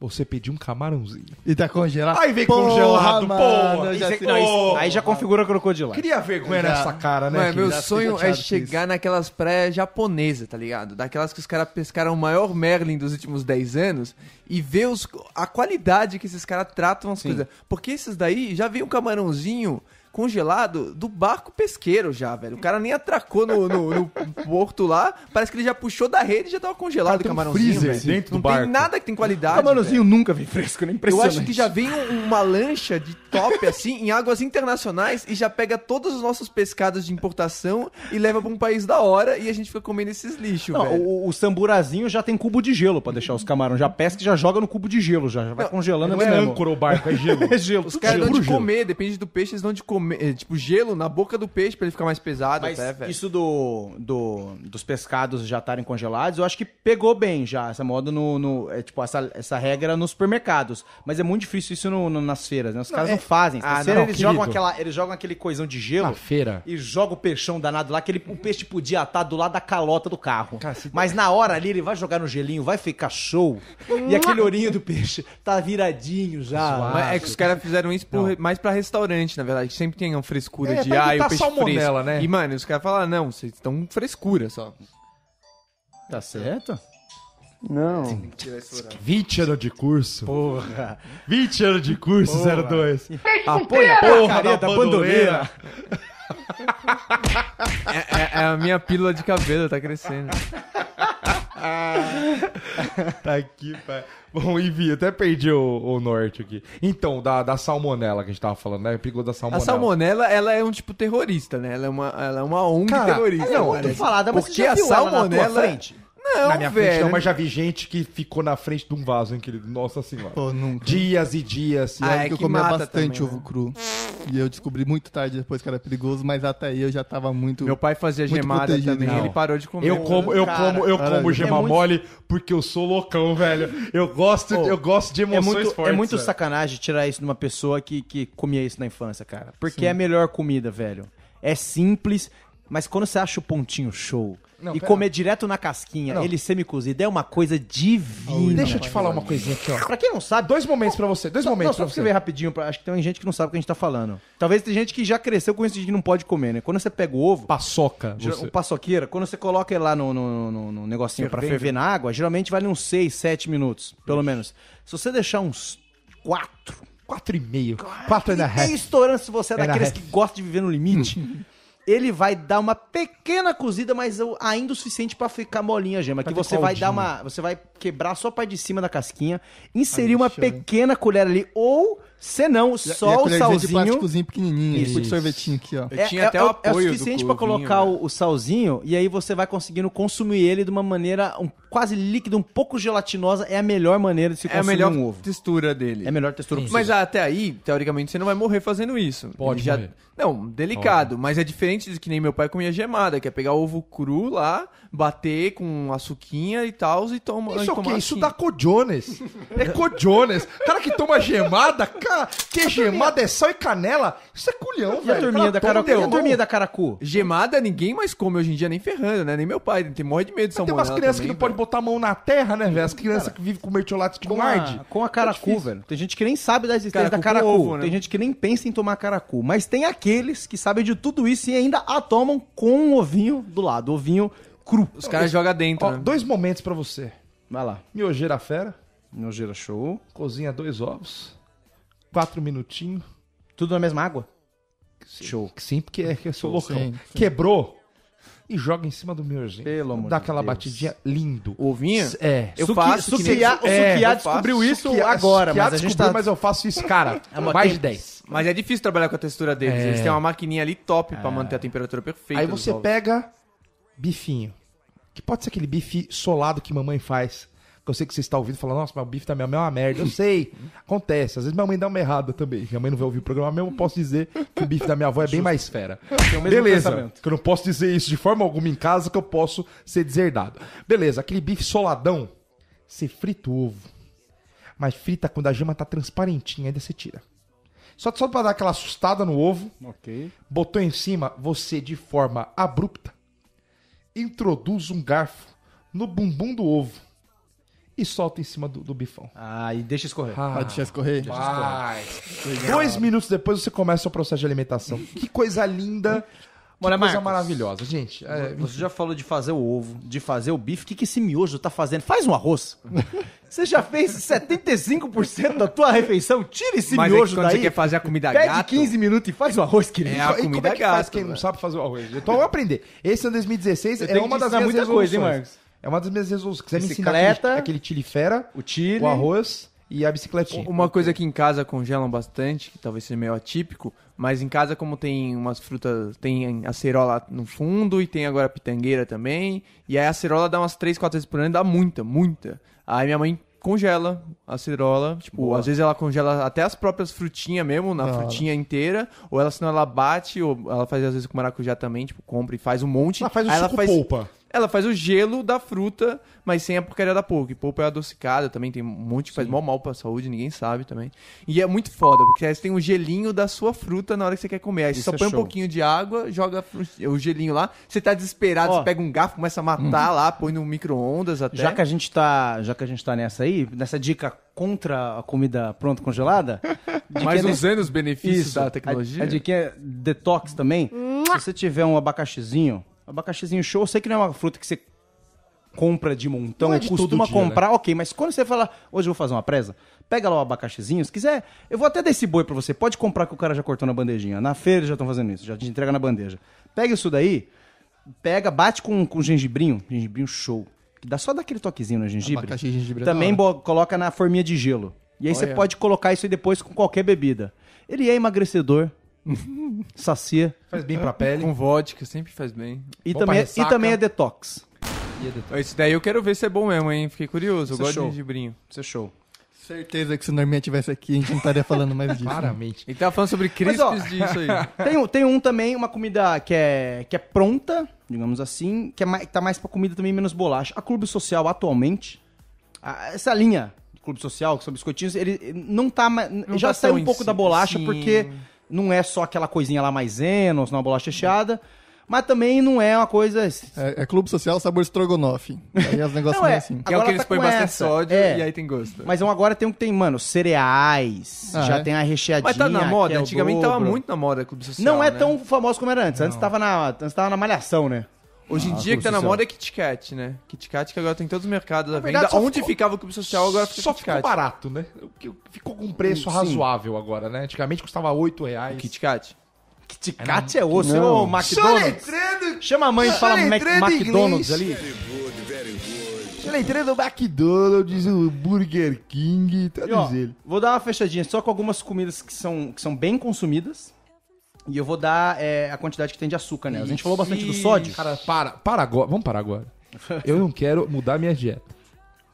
Você pediu um camarãozinho. E tá congelado? Aí vem porra, congelado, mano, porra! Já, é não, isso, aí já configura crocodilo. Queria como era essa cara, né? Mano, meu sonho é chegar naquelas praias japonesas, tá ligado? Daquelas que os caras pescaram o maior Merlin dos últimos 10 anos e ver os, a qualidade que esses caras tratam as Sim. coisas. Porque esses daí já vem um camarãozinho congelado do barco pesqueiro já, velho. O cara nem atracou no, no, no porto lá, parece que ele já puxou da rede e já tava congelado o camarãozinho. Um freezer velho. Assim, dentro não do barco. Não tem nada que tem qualidade. O camarãozinho velho. nunca vem fresco, nem impressionante. Eu acho que já vem uma lancha de top assim em águas internacionais e já pega todos os nossos pescados de importação e leva para um país da hora e a gente fica comendo esses lixos, não, velho. O, o samburazinho já tem cubo de gelo para deixar os camarões. Já pesca e já joga no cubo de gelo, já, já vai não, congelando. Não é âncora o barco, é gelo. é gelo. Os caras dão de gelo. comer, depende do peixe, eles dão de comer eh, tipo, gelo na boca do peixe para ele ficar mais pesado Mas até, velho. Isso do, do, dos pescados já estarem congelados, eu acho que pegou bem já, essa moda no. no é, tipo, essa, essa regra nos supermercados. Mas é muito difícil isso no, no, nas feiras, né? Os não, caras é... não fazem. Ah, feira, não, eles, jogam aquela, eles jogam aquele coisão de gelo. Na feira. E joga o peixão danado lá, que ele, o peixe podia estar do lado da calota do carro. Cacita. Mas na hora ali ele vai jogar no gelinho, vai ficar show. e aquele ourinho do peixe tá viradinho já. é que os caras fizeram isso mais para restaurante, na verdade. Sempre tenham frescura é, de tá ah, e o tá peixe fresco. né? E, mano, os caras falam, ah, não, vocês estão frescura só. Tá certo? Não. 20 anos de curso. Porra. 20 anos de curso, porra. 02. Apoia a porra da bandoleira. é, é, é a minha pílula de cabelo, tá crescendo. tá aqui, pai. Bom, vi até perdi o, o, norte aqui. Então, da, da salmonela que a gente tava falando, né? Perigo da salmonela. A salmonela, ela é um tipo terrorista, né? Ela é uma, ela é uma ONG Cara, terrorista. Não, é muito falada, mas Porque você já viu a salmonela. Ela na tua frente? Não, na minha velho. frente, não, mas já vi gente que ficou na frente de um vaso, hein, querido? Nossa senhora. Pô, nunca. Dias e dias. E ah, é que, que eu comia bastante também, ovo né? cru. E eu descobri muito tarde depois que era perigoso, mas até aí eu já tava muito. Meu pai fazia gemada também, não. ele parou de comer. Eu como, eu cara, como, eu cara, como gema é muito... mole porque eu sou loucão, velho. Eu gosto, eu gosto de é emoções é muito, fortes. É muito velho. sacanagem tirar isso de uma pessoa que, que comia isso na infância, cara. Porque Sim. é a melhor comida, velho. É simples, mas quando você acha o pontinho show não, e comer não. direto na casquinha, não. ele semi-cozido, é uma coisa divina. Deixa eu te falar uma coisinha aqui, ó. Pra quem não sabe... Dois momentos pra você, dois só, momentos não, só pra você. ver rapidinho, pra, acho que tem gente que não sabe o que a gente tá falando. Talvez tem gente que já cresceu com isso de que não pode comer, né? Quando você pega o ovo... Paçoca. Você. O paçoqueira, quando você coloca ele lá no, no, no, no negocinho pra ferver na água, geralmente vale uns 6, 7 minutos, pelo Ixi. menos. Se você deixar uns 4... 4,5. 4,5. Estourando se você é, é daqueles que gosta de viver no limite... ele vai dar uma pequena cozida, mas ainda o suficiente para ficar molinha a gema. que você vai dar uma, você vai quebrar só a parte de cima da casquinha, inserir Ai, uma pequena colher ali ou Senão, só e a o salzinho. de plásticozinho pequenininho, isso, de sorvetinho aqui, ó. É, Eu é, tinha é, até é o apoio É o suficiente para colocar né? o, o, salzinho e aí você vai conseguindo consumir ele de uma maneira um, quase líquida, um pouco gelatinosa. É a melhor maneira de se consumir é a melhor um ovo. textura dele. É a melhor textura possível. Mas até aí, teoricamente, você não vai morrer fazendo isso. Pode já... Não, delicado. Pode. Mas é diferente de que nem meu pai comia gemada, que é pegar ovo cru lá, bater com açuquinha e tal e toma. Isso, e é isso assim. dá cojones. É cojones. cara que toma gemada, cara cara, que gemada é sal e canela? Isso é culhão, velho. E a turminha da Caracu? E a turminha da Caracu? Gemada ninguém mais come hoje em dia, nem ferrando, né? Nem meu pai, tem morre de medo de salmonela Tem umas crianças que não podem botar a mão na terra, né, velho? As crianças que vivem com mertiolate que não arde. Com a é Caracu, é velho. Tem gente que nem sabe da existência caracu da Caracu. Ovo, né? Tem gente que nem pensa em tomar Caracu. Mas tem aqueles que sabem de tudo isso e ainda a tomam com um ovinho do lado. Ovinho cru. Os caras jogam dentro, Ó, né? Dois momentos para você. Vai lá. Miojeira fera. Nojeira Show. Cozinha dois ovos quatro minutinhos. Tudo na mesma água? Sim. Show. Sim, porque é que eu sou loucão. Sim, sim. Quebrou e joga em cima do Miozinho. Pelo amor Dá aquela Deus. batidinha lindo. Ovinho? É. Eu faço. Sukiá, o Sukiá descobriu isso agora, Sukiá mas a tá- gente tá... mas eu faço isso, cara. É uma... mais de 10. Mas é difícil trabalhar com a textura deles. É. Eles têm uma maquininha ali top é. pra manter a temperatura perfeita. Aí você pega bifinho. Que pode ser aquele bife solado que mamãe faz eu sei que você está ouvindo e fala, nossa, mas o bife da tá minha mãe é uma merda. Eu sei, acontece. Às vezes minha mãe dá uma errada também. Minha mãe não vai ouvir o programa mesmo, eu posso dizer que o bife da minha avó é bem mais fera. Beleza, pensamento. que eu não posso dizer isso de forma alguma em casa, que eu posso ser deserdado. Beleza, aquele bife soladão, você frita o ovo, mas frita quando a gema tá transparentinha, ainda você tira. Só, só para dar aquela assustada no ovo, Ok. botou em cima, você de forma abrupta introduz um garfo no bumbum do ovo e solta em cima do, do bifão. Ah, e deixa escorrer. Ah, ah deixa escorrer. Deixa escorrer. Dois minutos depois você começa o processo de alimentação. que coisa linda. Que Olha, coisa Marcos, maravilhosa, gente. É, você já falou de fazer o ovo, de fazer o bife. O que, que esse miojo tá fazendo? Faz um arroz. Você já fez 75% da tua refeição? Tira esse Mas miojo é que daí. você quer fazer a comida pede gato... 15 minutos e faz o arroz, querido. É a comida e como é que é gato, faz quem não né? sabe fazer o arroz? Então vamos aprender. Esse ano 2016 você é, é uma das minhas muita coisa, hein, Marcos? É uma das minhas resoluções. Quiser Bicicleta, me aquele, aquele tilifera, o chile, o arroz e a bicicletinha. Uma coisa que em casa congelam bastante, que talvez seja meio atípico, mas em casa como tem umas frutas, tem acerola no fundo e tem agora pitangueira também, e aí a acerola dá umas 3, 4 vezes por ano, dá muita, muita. Aí minha mãe congela a acerola, tipo, Boa. às vezes ela congela até as próprias frutinhas mesmo, na ah, frutinha inteira, ou ela senão ela bate, ou ela faz às vezes com maracujá também, tipo, compra e faz um monte. Ela faz o suco ela faz... polpa. Ela faz o gelo da fruta, mas sem a porcaria da polpa. E polpa é adocicada também, tem um monte que faz mal mal pra saúde, ninguém sabe também. E é muito foda, porque aí você tem o um gelinho da sua fruta na hora que você quer comer. Aí você Isso só é põe show. um pouquinho de água, joga o gelinho lá. Você tá desesperado, Ó. você pega um garfo, começa a matar hum. lá, põe no micro-ondas até. Já que a gente tá, já que a gente tá nessa aí, nessa dica contra a comida pronta congelada, Mas usando os benefícios da tecnologia. a, a dica é detox também. Se você tiver um abacaxizinho, Abacaxizinho show, eu sei que não é uma fruta que você compra de montão, é de costuma dia, né? comprar, né? ok, mas quando você fala, hoje eu vou fazer uma presa, pega lá o abacaxizinho, se quiser, eu vou até dar esse boi pra você, pode comprar que o cara já cortou na bandejinha, na feira já estão fazendo isso, já te entrega na bandeja. Pega isso daí, pega, bate com, com gengibrinho, gengibrinho show, que dá só daquele toquezinho no gengibre. Abacaxi, gengibre é Também na coloca na forminha de gelo. E aí Olha. você pode colocar isso aí depois com qualquer bebida. Ele é emagrecedor, Sacia. Faz bem pra pele. Com vodka, sempre faz bem. E, também, é, e também é detox. E é detox. Esse daí eu quero ver se é bom mesmo, hein? Fiquei curioso. eu é gosto show. de gibrinho. Isso é show. Certeza que se o Norminha tivesse aqui, a gente não estaria falando mais disso. Claramente. Ele tava falando sobre crisps disso aí. Tem, tem um também, uma comida que é, que é pronta, digamos assim, que é mais, tá mais pra comida também, menos bolacha. A Clube Social atualmente, a, essa linha Clube Social, que são biscoitinhos, ele não tá mais. já tá saiu um pouco da bolacha, sim. porque não é só aquela coisinha lá maisena, ou uma bolacha recheada. Mas também não é uma coisa. É, é clube social sabor estrogonofe. Aí os negócios não, é, assim. agora é o que eles tá põem bastante essa. sódio é. e aí tem gosto. Mas agora tem um que tem, mano, cereais. Ah, já é. tem a recheadinha. Mas tá na moda. É Antigamente dobro. tava muito na moda clube social. Não é né? tão famoso como era antes. Antes tava, na, antes tava na malhação, né? Hoje em ah, dia que tá na moda é Kit Kat, né? Kit Kat que agora tem todos os mercados à venda. Onde ficou... ficava o clube social, agora fica só ficou barato, né? Ficou com um preço Sim. razoável agora, né? Antigamente custava 8 reais. O Kit Kat? Kit Kat é, é osso, não. Ô, McDonald's. Chama a mãe e fala Mac, McDonald's ali. Soletrando McDonald's, o Burger King, todos e, eles. Vou dar uma fechadinha só com algumas comidas que são, que são bem consumidas e eu vou dar é, a quantidade que tem de açúcar nela. Né? A gente falou bastante do sódio. Cara, para, para agora. Vamos parar agora. Eu não quero mudar minha dieta.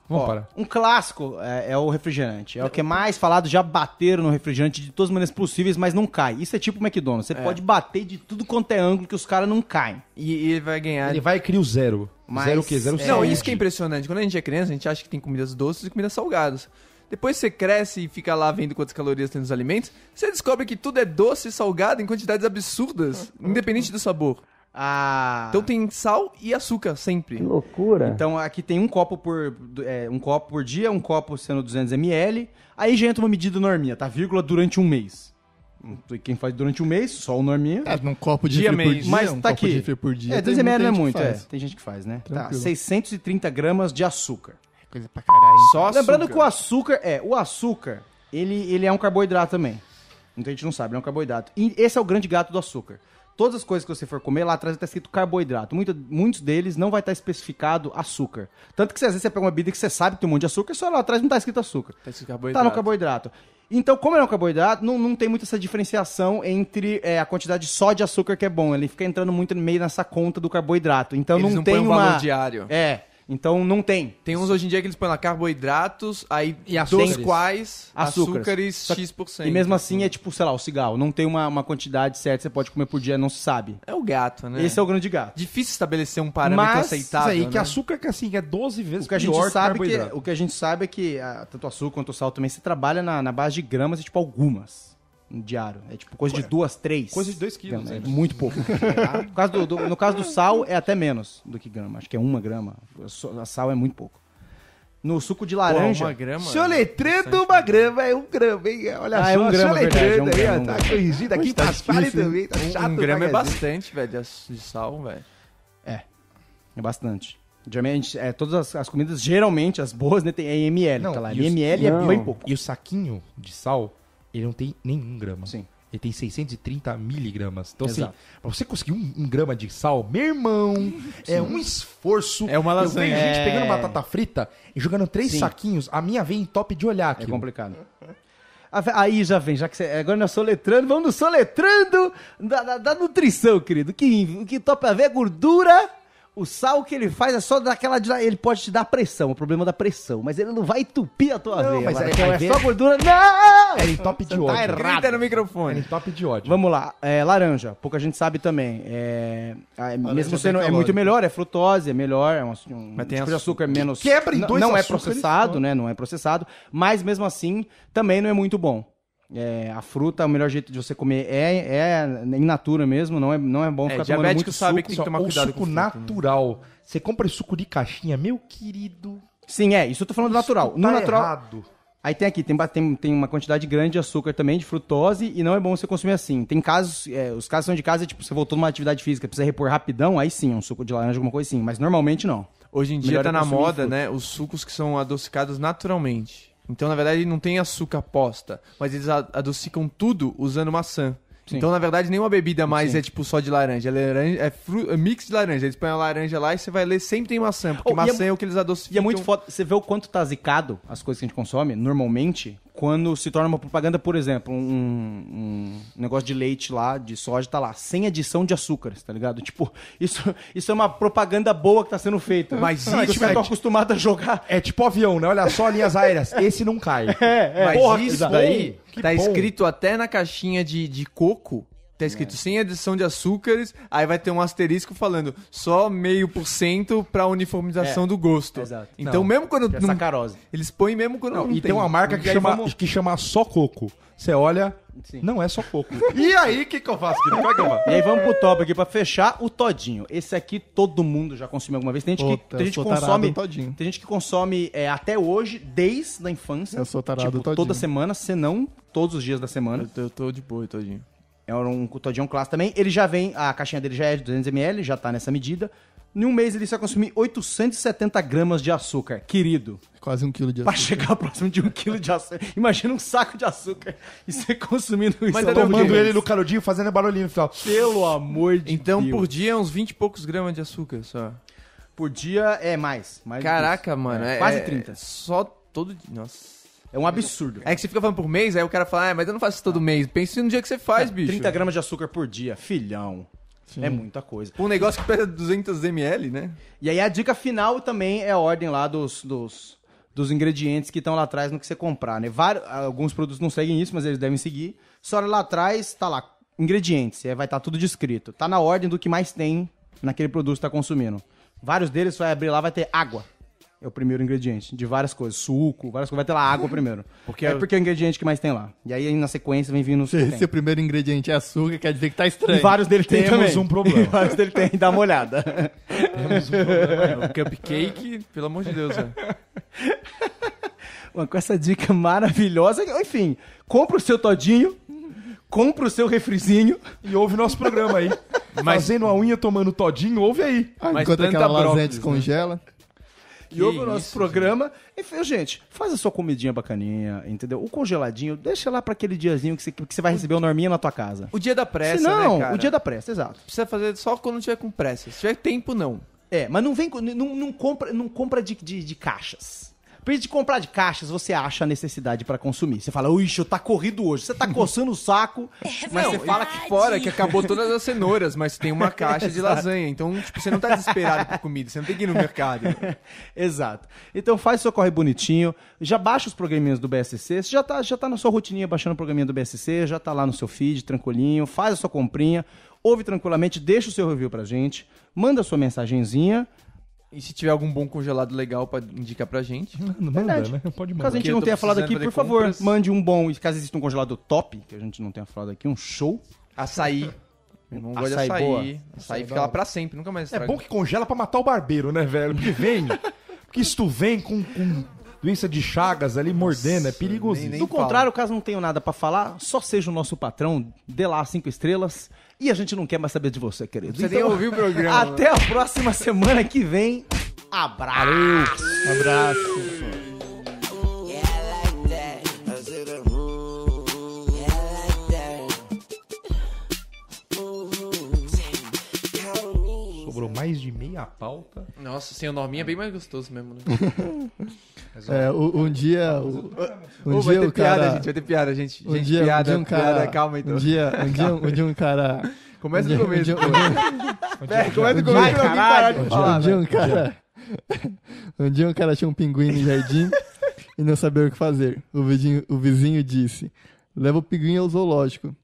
Vamos Ó, parar. Um clássico é, é, o refrigerante. É o que é mais falado. Já bateram no refrigerante de todas as maneiras possíveis, mas não cai. Isso é tipo o McDonald's. Você é. pode bater de tudo quanto é ângulo que os caras não caem. E, ele vai ganhar. Ele vai criar o zero. Mas, zero o quê? Zero é Não, isso que é impressionante. Quando a gente é criança, a gente acha que tem comidas doces e comidas salgadas. Depois você cresce e fica lá vendo quantas calorias tem nos alimentos. Você descobre que tudo é doce e salgado em quantidades absurdas, independente do sabor. Ah. Então tem sal e açúcar sempre. Que loucura. Então aqui tem um copo por é, um copo por dia, um copo sendo 200 ml. Aí já entra uma medida norminha, tá? Vírgula durante um mês. Então, quem faz durante um mês, só o norminha. É, num copo de dia refri mês. por dia. Mas um tá aqui. De por dia. É, 200 ml não é muito, é. Tem gente que faz, né? Tá, Tranquilo. Tá, 630 gramas de açúcar coisa pra caralho. Então. Só açúcar. Lembrando que o açúcar, é, o açúcar, ele, ele é um carboidrato também. Então a gente não sabe, ele é um carboidrato. E esse é o grande gato do açúcar. Todas as coisas que você for comer, lá atrás está escrito carboidrato. Muito, muitos deles não vai estar tá especificado açúcar. Tanto que às vezes você pega uma bebida que você sabe que tem um monte de açúcar, só lá atrás não está escrito açúcar. Tá escrito carboidrato. Tá no carboidrato. Então, como ele é um carboidrato, não, não tem muito essa diferenciação entre é, a quantidade só de açúcar que é bom. Ele fica entrando muito no meio nessa conta do carboidrato. Então Eles não, não tem um uma... valor diário. É. Então não tem. Tem uns hoje em dia que eles põem lá carboidratos, aí e açúcares. dos quais açúcares, açúcares X%. E mesmo assim é tipo, sei lá, o cigarro. Não tem uma, uma quantidade certa que você pode comer por dia, não se sabe. É o gato, né? Esse é o grande gato. Difícil estabelecer um parâmetro Mas, aceitável. Isso aí, né? que açúcar que assim, é 12 vezes o que a gente pior sabe que, O que a gente sabe é que a, ah, tanto açúcar quanto sal também se trabalha na, na base de gramas e tipo algumas diário. É tipo coisa de duas, três. Coisa de dois quilos. É, né? é muito pouco. no, caso do, do, no caso do sal, é até menos do que grama. Acho que é uma grama. A sal é muito pouco. No suco de laranja. uma grama. Seu né? uma grama. É um grama, hein? Olha ah, é só. É um grama, verdade, é um aí, um tá corrigido aqui. Tá espalha também. Tá chato. Um grama é bastante, velho, de sal, velho. É. É bastante. Geralmente, é, todas as, as, comidas, geralmente, as boas, né, tem em ML. Não, tá lá. ML é bem pouco. E o saquinho de sal ele não tem nenhum grama. Sim. Ele tem 630 miligramas. Então, assim, Exato. assim, pra você conseguir um, um grama de sal, meu irmão, é Sim. é um esforço. É uma lasanha. Eu vejo gente é. pegando batata frita e jogando três Sim. saquinhos. A minha vem em top de olhar é aqui. É complicado. Aí já vem, já que você. Agora nós soletrando, vamos no soletrando da, da, da nutrição, querido. Que, que top a ver é gordura o sal que ele faz é só daquela. Ele pode te dar pressão, o problema da pressão. Mas ele não vai entupir a tua não, veia. Mas é, é, só gordura. Não! É em top de tá ódio. Tá errado. no microfone. É em top de ódio. Vamos lá. É, laranja. Pouca gente sabe também. É, mesmo é sendo. É muito melhor, é frutose, é melhor. É um, um mas tem tipo de açúcar menos. Quebra em dois Não é processado, né? Não é processado. Mas mesmo assim, também não é muito bom. É, a fruta, o melhor jeito de você comer é, é em natura mesmo, não é, não é bom é, ficar é, tomando muito sabe suco. Que tem que tomar cuidado suco com né? natural. Né? Você compra suco de caixinha, meu querido. Sim, é, isso eu tô falando do natural. Tá no natural. Errado. Aí tem aqui, tem, tem, tem uma quantidade grande de açúcar também, de frutose, e não é bom você consumir assim. Tem casos, é, os casos são de casa, tipo, você voltou numa atividade física, precisa repor rapidão, aí sim, um suco de laranja, alguma coisa assim, mas normalmente não. Hoje em dia Melhor tá é na moda, né, os sucos que são adocicados naturalmente. Então, na verdade, não tem açúcar posta, mas eles adocicam tudo usando maçã. Sim. Então, na verdade, nenhuma bebida mais Sim. é tipo só de laranja. É, laranja, é, fru, é mix de laranja. Eles põem a laranja lá e você vai ler, sempre tem maçã, porque oh, é maçã é, é, o que eles adocicam. E é muito foda. Você vê o quanto tá zicado as coisas que a gente consome, normalmente, quando se torna uma propaganda, por exemplo, um, um negócio de leite lá, de soja, tá lá, sem adição de açúcares, tá ligado? Tipo, isso, isso é uma propaganda boa que tá sendo feita. Mas não, é isso. Tipo, é, tô acostumado a jogar. É tipo avião, né? Olha só, linhas aéreas. Esse não cai. É, é. Mas Porra, isso daí. Tá bom. escrito até na caixinha de, de coco Tá escrito é. sem adição de açúcares, aí vai ter um asterisco falando só meio por cento pra uniformização é, do gosto. Exato. Então, não, mesmo quando. É não, sacarose. Eles põem mesmo quando. Não, não e tem. uma marca que, chama, vamos... que chama só coco. Você olha, Sim. Não é só coco. e aí, o que, que eu faço aqui no programa? E aí vamos pro top aqui pra fechar o todinho. Esse aqui todo mundo já consumiu alguma vez. Tem gente Puta, que, tem gente consome. Todinho. Tem gente que consome é, até hoje, desde a infância. Eu sou tarado tipo, todinho. Toda semana, se não todos os dias da semana. Eu, eu tô de boa, todinho. É um cotodião classe também. Ele já vem, a caixinha dele já é de 200ml, já tá nessa medida. Em um mês ele só consumir 870 gramas de açúcar, querido. Quase um quilo de açúcar. Pra chegar próximo de um quilo de açúcar. Imagina um saco de açúcar e você consumindo isso. Mas tomando ele no canudinho, fazendo barulhinho no final. Pelo amor de então, Deus. Então por dia é uns 20 e poucos gramas de açúcar só. Por dia é mais. mais Caraca, mano. é, é quase 30. É, só todo dia. Nossa. É um absurdo. É que você fica falando por mês, aí o cara fala, ah, mas eu não faço isso todo ah. mês. Pense no dia que você faz, é, bicho. 30 gramas de açúcar por dia, filhão. Sim. É muita coisa. Um negócio que pesa 200 ml, né? E aí a dica final também é a ordem lá dos, dos, dos ingredientes que estão lá atrás no que você comprar, né? Vários, alguns produtos não seguem isso, mas eles devem seguir. Só lá atrás tá lá ingredientes, vai estar tá tudo descrito. Tá na ordem do que mais tem naquele produto que tá consumindo. Vários deles você vai abrir lá vai ter água é o primeiro ingrediente de várias coisas. Suco, várias coisas. Vai ter lá água primeiro. Porque é, porque é o ingrediente que mais tem lá. E aí, na sequência, vem vindo... Se, se é o primeiro ingrediente é açúcar, quer dizer que tá estranho. E vários dele tem Temos também. um problema. E vários dele tem. Dá uma olhada. Temos um problema. O cupcake, pelo amor de Deus, velho. com essa dica maravilhosa, enfim, compra o seu todinho, compra o seu refrizinho. E ouve nosso programa aí. Mas... Fazendo a unha, tomando todinho, ouve aí. Ah, enquanto aquela lasanha né? descongela. Né? e ouve o nosso programa. Gente. E, gente, faz a sua comidinha bacaninha, entendeu? O congeladinho, deixa lá para aquele diazinho que você, que você vai receber o norminha na tua casa. O dia da pressa, Senão, né, cara? o dia da pressa, exato. Precisa fazer só quando tiver com pressa. Se tiver tempo, não. É, mas não vem, não, não compra, não compra de, de, de caixas. Pra de comprar de caixas, você acha a necessidade para consumir. Você fala, ixi, eu tá corrido hoje. Você tá coçando o saco. É mas você fala que fora que acabou todas as cenouras, mas tem uma caixa de lasanha. Então, tipo, você não tá desesperado por comida, você não tem que ir no mercado. Exato. Então faz seu corre bonitinho, já baixa os programinhos do BSC, você já tá, já tá na sua rotininha baixando o programinha do BSC, já tá lá no seu feed, tranquilinho, faz a sua comprinha, ouve tranquilamente, deixa o seu review pra gente, manda a sua mensagenzinha e se tiver algum bom congelado legal pra indicar pra gente. Manda, né? Pode mandar. Caso a gente não tenha falado aqui, por favor, compras. mande um bom. Caso exista um congelado top, que a gente não tenha falado aqui, um show. Açaí. Eu não gosto açaí, de açaí. Boa. Açaí, açaí fica lá pra sempre, nunca mais. É bom que congela pra matar o barbeiro, né, velho? Porque vem. porque isto vem com, com doença de chagas ali mordendo, é Nossa, é perigoso. Do fala. contrário, caso não tenha nada para falar, só seja o nosso patrão, dê lá cinco estrelas e a gente não quer mais saber de você, querido. Você então, nem ouviu o programa. Até a próxima semana que vem. Abraço. Valeu. Abraço. mais de meia pauta. Nossa, sem o norminha é bem mais gostoso mesmo, né? é, um, dia. Um, dia vai cara... vai ter piada, gente. Um gente, dia, piada, um dia um cara... piada, calma então. Um dia, um dia, um, dia um cara. Começa do começo. Um dia, começa do começo pra parar de Um dia um cara. Um dia um cara tinha um pinguim no jardim e não sabia o que fazer. O vizinho, o vizinho disse: leva o pinguim ao zoológico.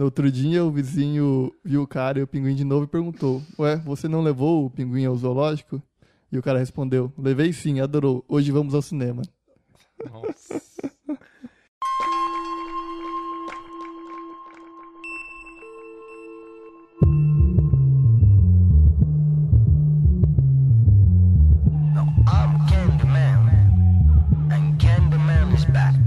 No outro dia, o vizinho viu o cara e o pinguim de novo e perguntou: Ué, você não levou o pinguim ao zoológico? E o cara respondeu: Levei sim, adorou. Hoje vamos ao cinema. Nossa. Back.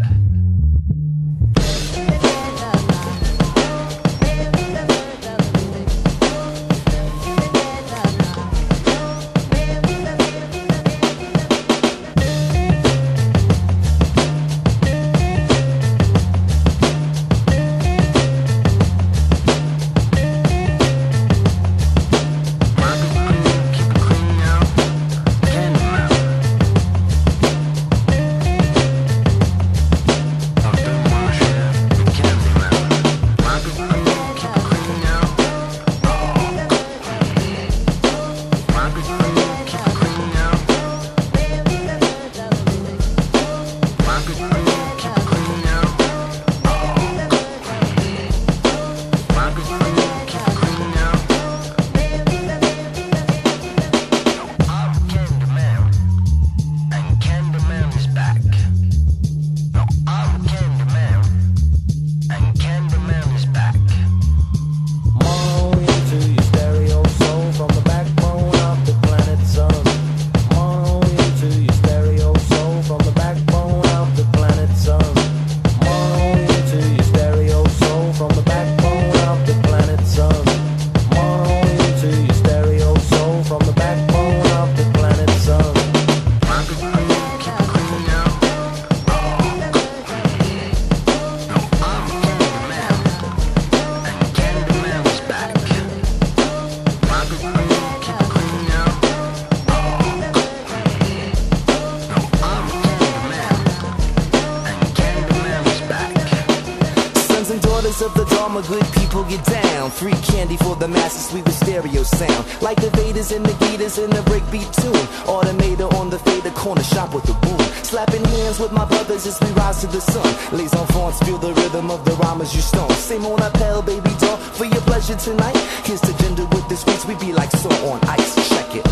the masses we with stereo sound. Like the Vaders and the Gators in the breakbeat tune. Automator on the fader corner shop with the boom. Slapping hands with my brothers as we rise to the sun. Les enfants feel the rhythm of the rhymes you stone. C'est mon appel, baby doll, for your pleasure tonight. Here's the gender with the sweets, we be like so on ice. Check it.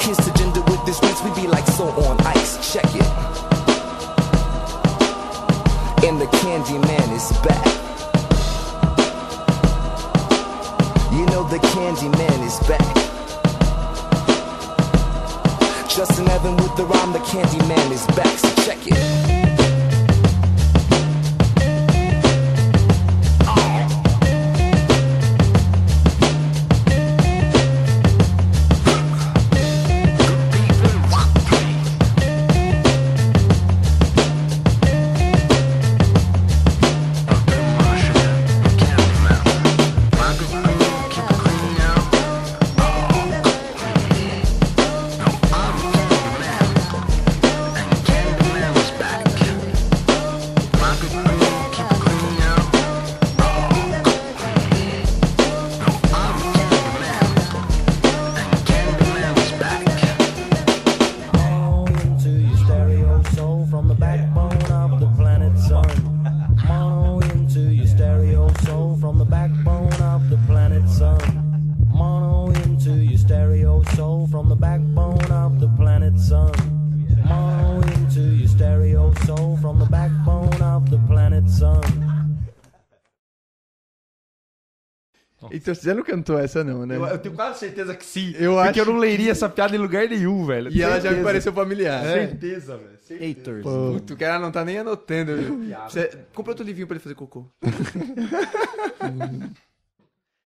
Here's the gender with the sweets, we be like so on Candyman is back. Just Evan with the rhyme, the Candyman is back. So check it. Você não cantou essa, não, né? Eu, eu tenho quase certeza que sim. Eu porque acho eu não leria que... essa piada em lugar nenhum, velho. E certeza. ela já me pareceu familiar. É. Certeza, velho. Haters. Puto, o cara não tá nem anotando, viu? Você... Comprou outro livrinho pra ele fazer cocô.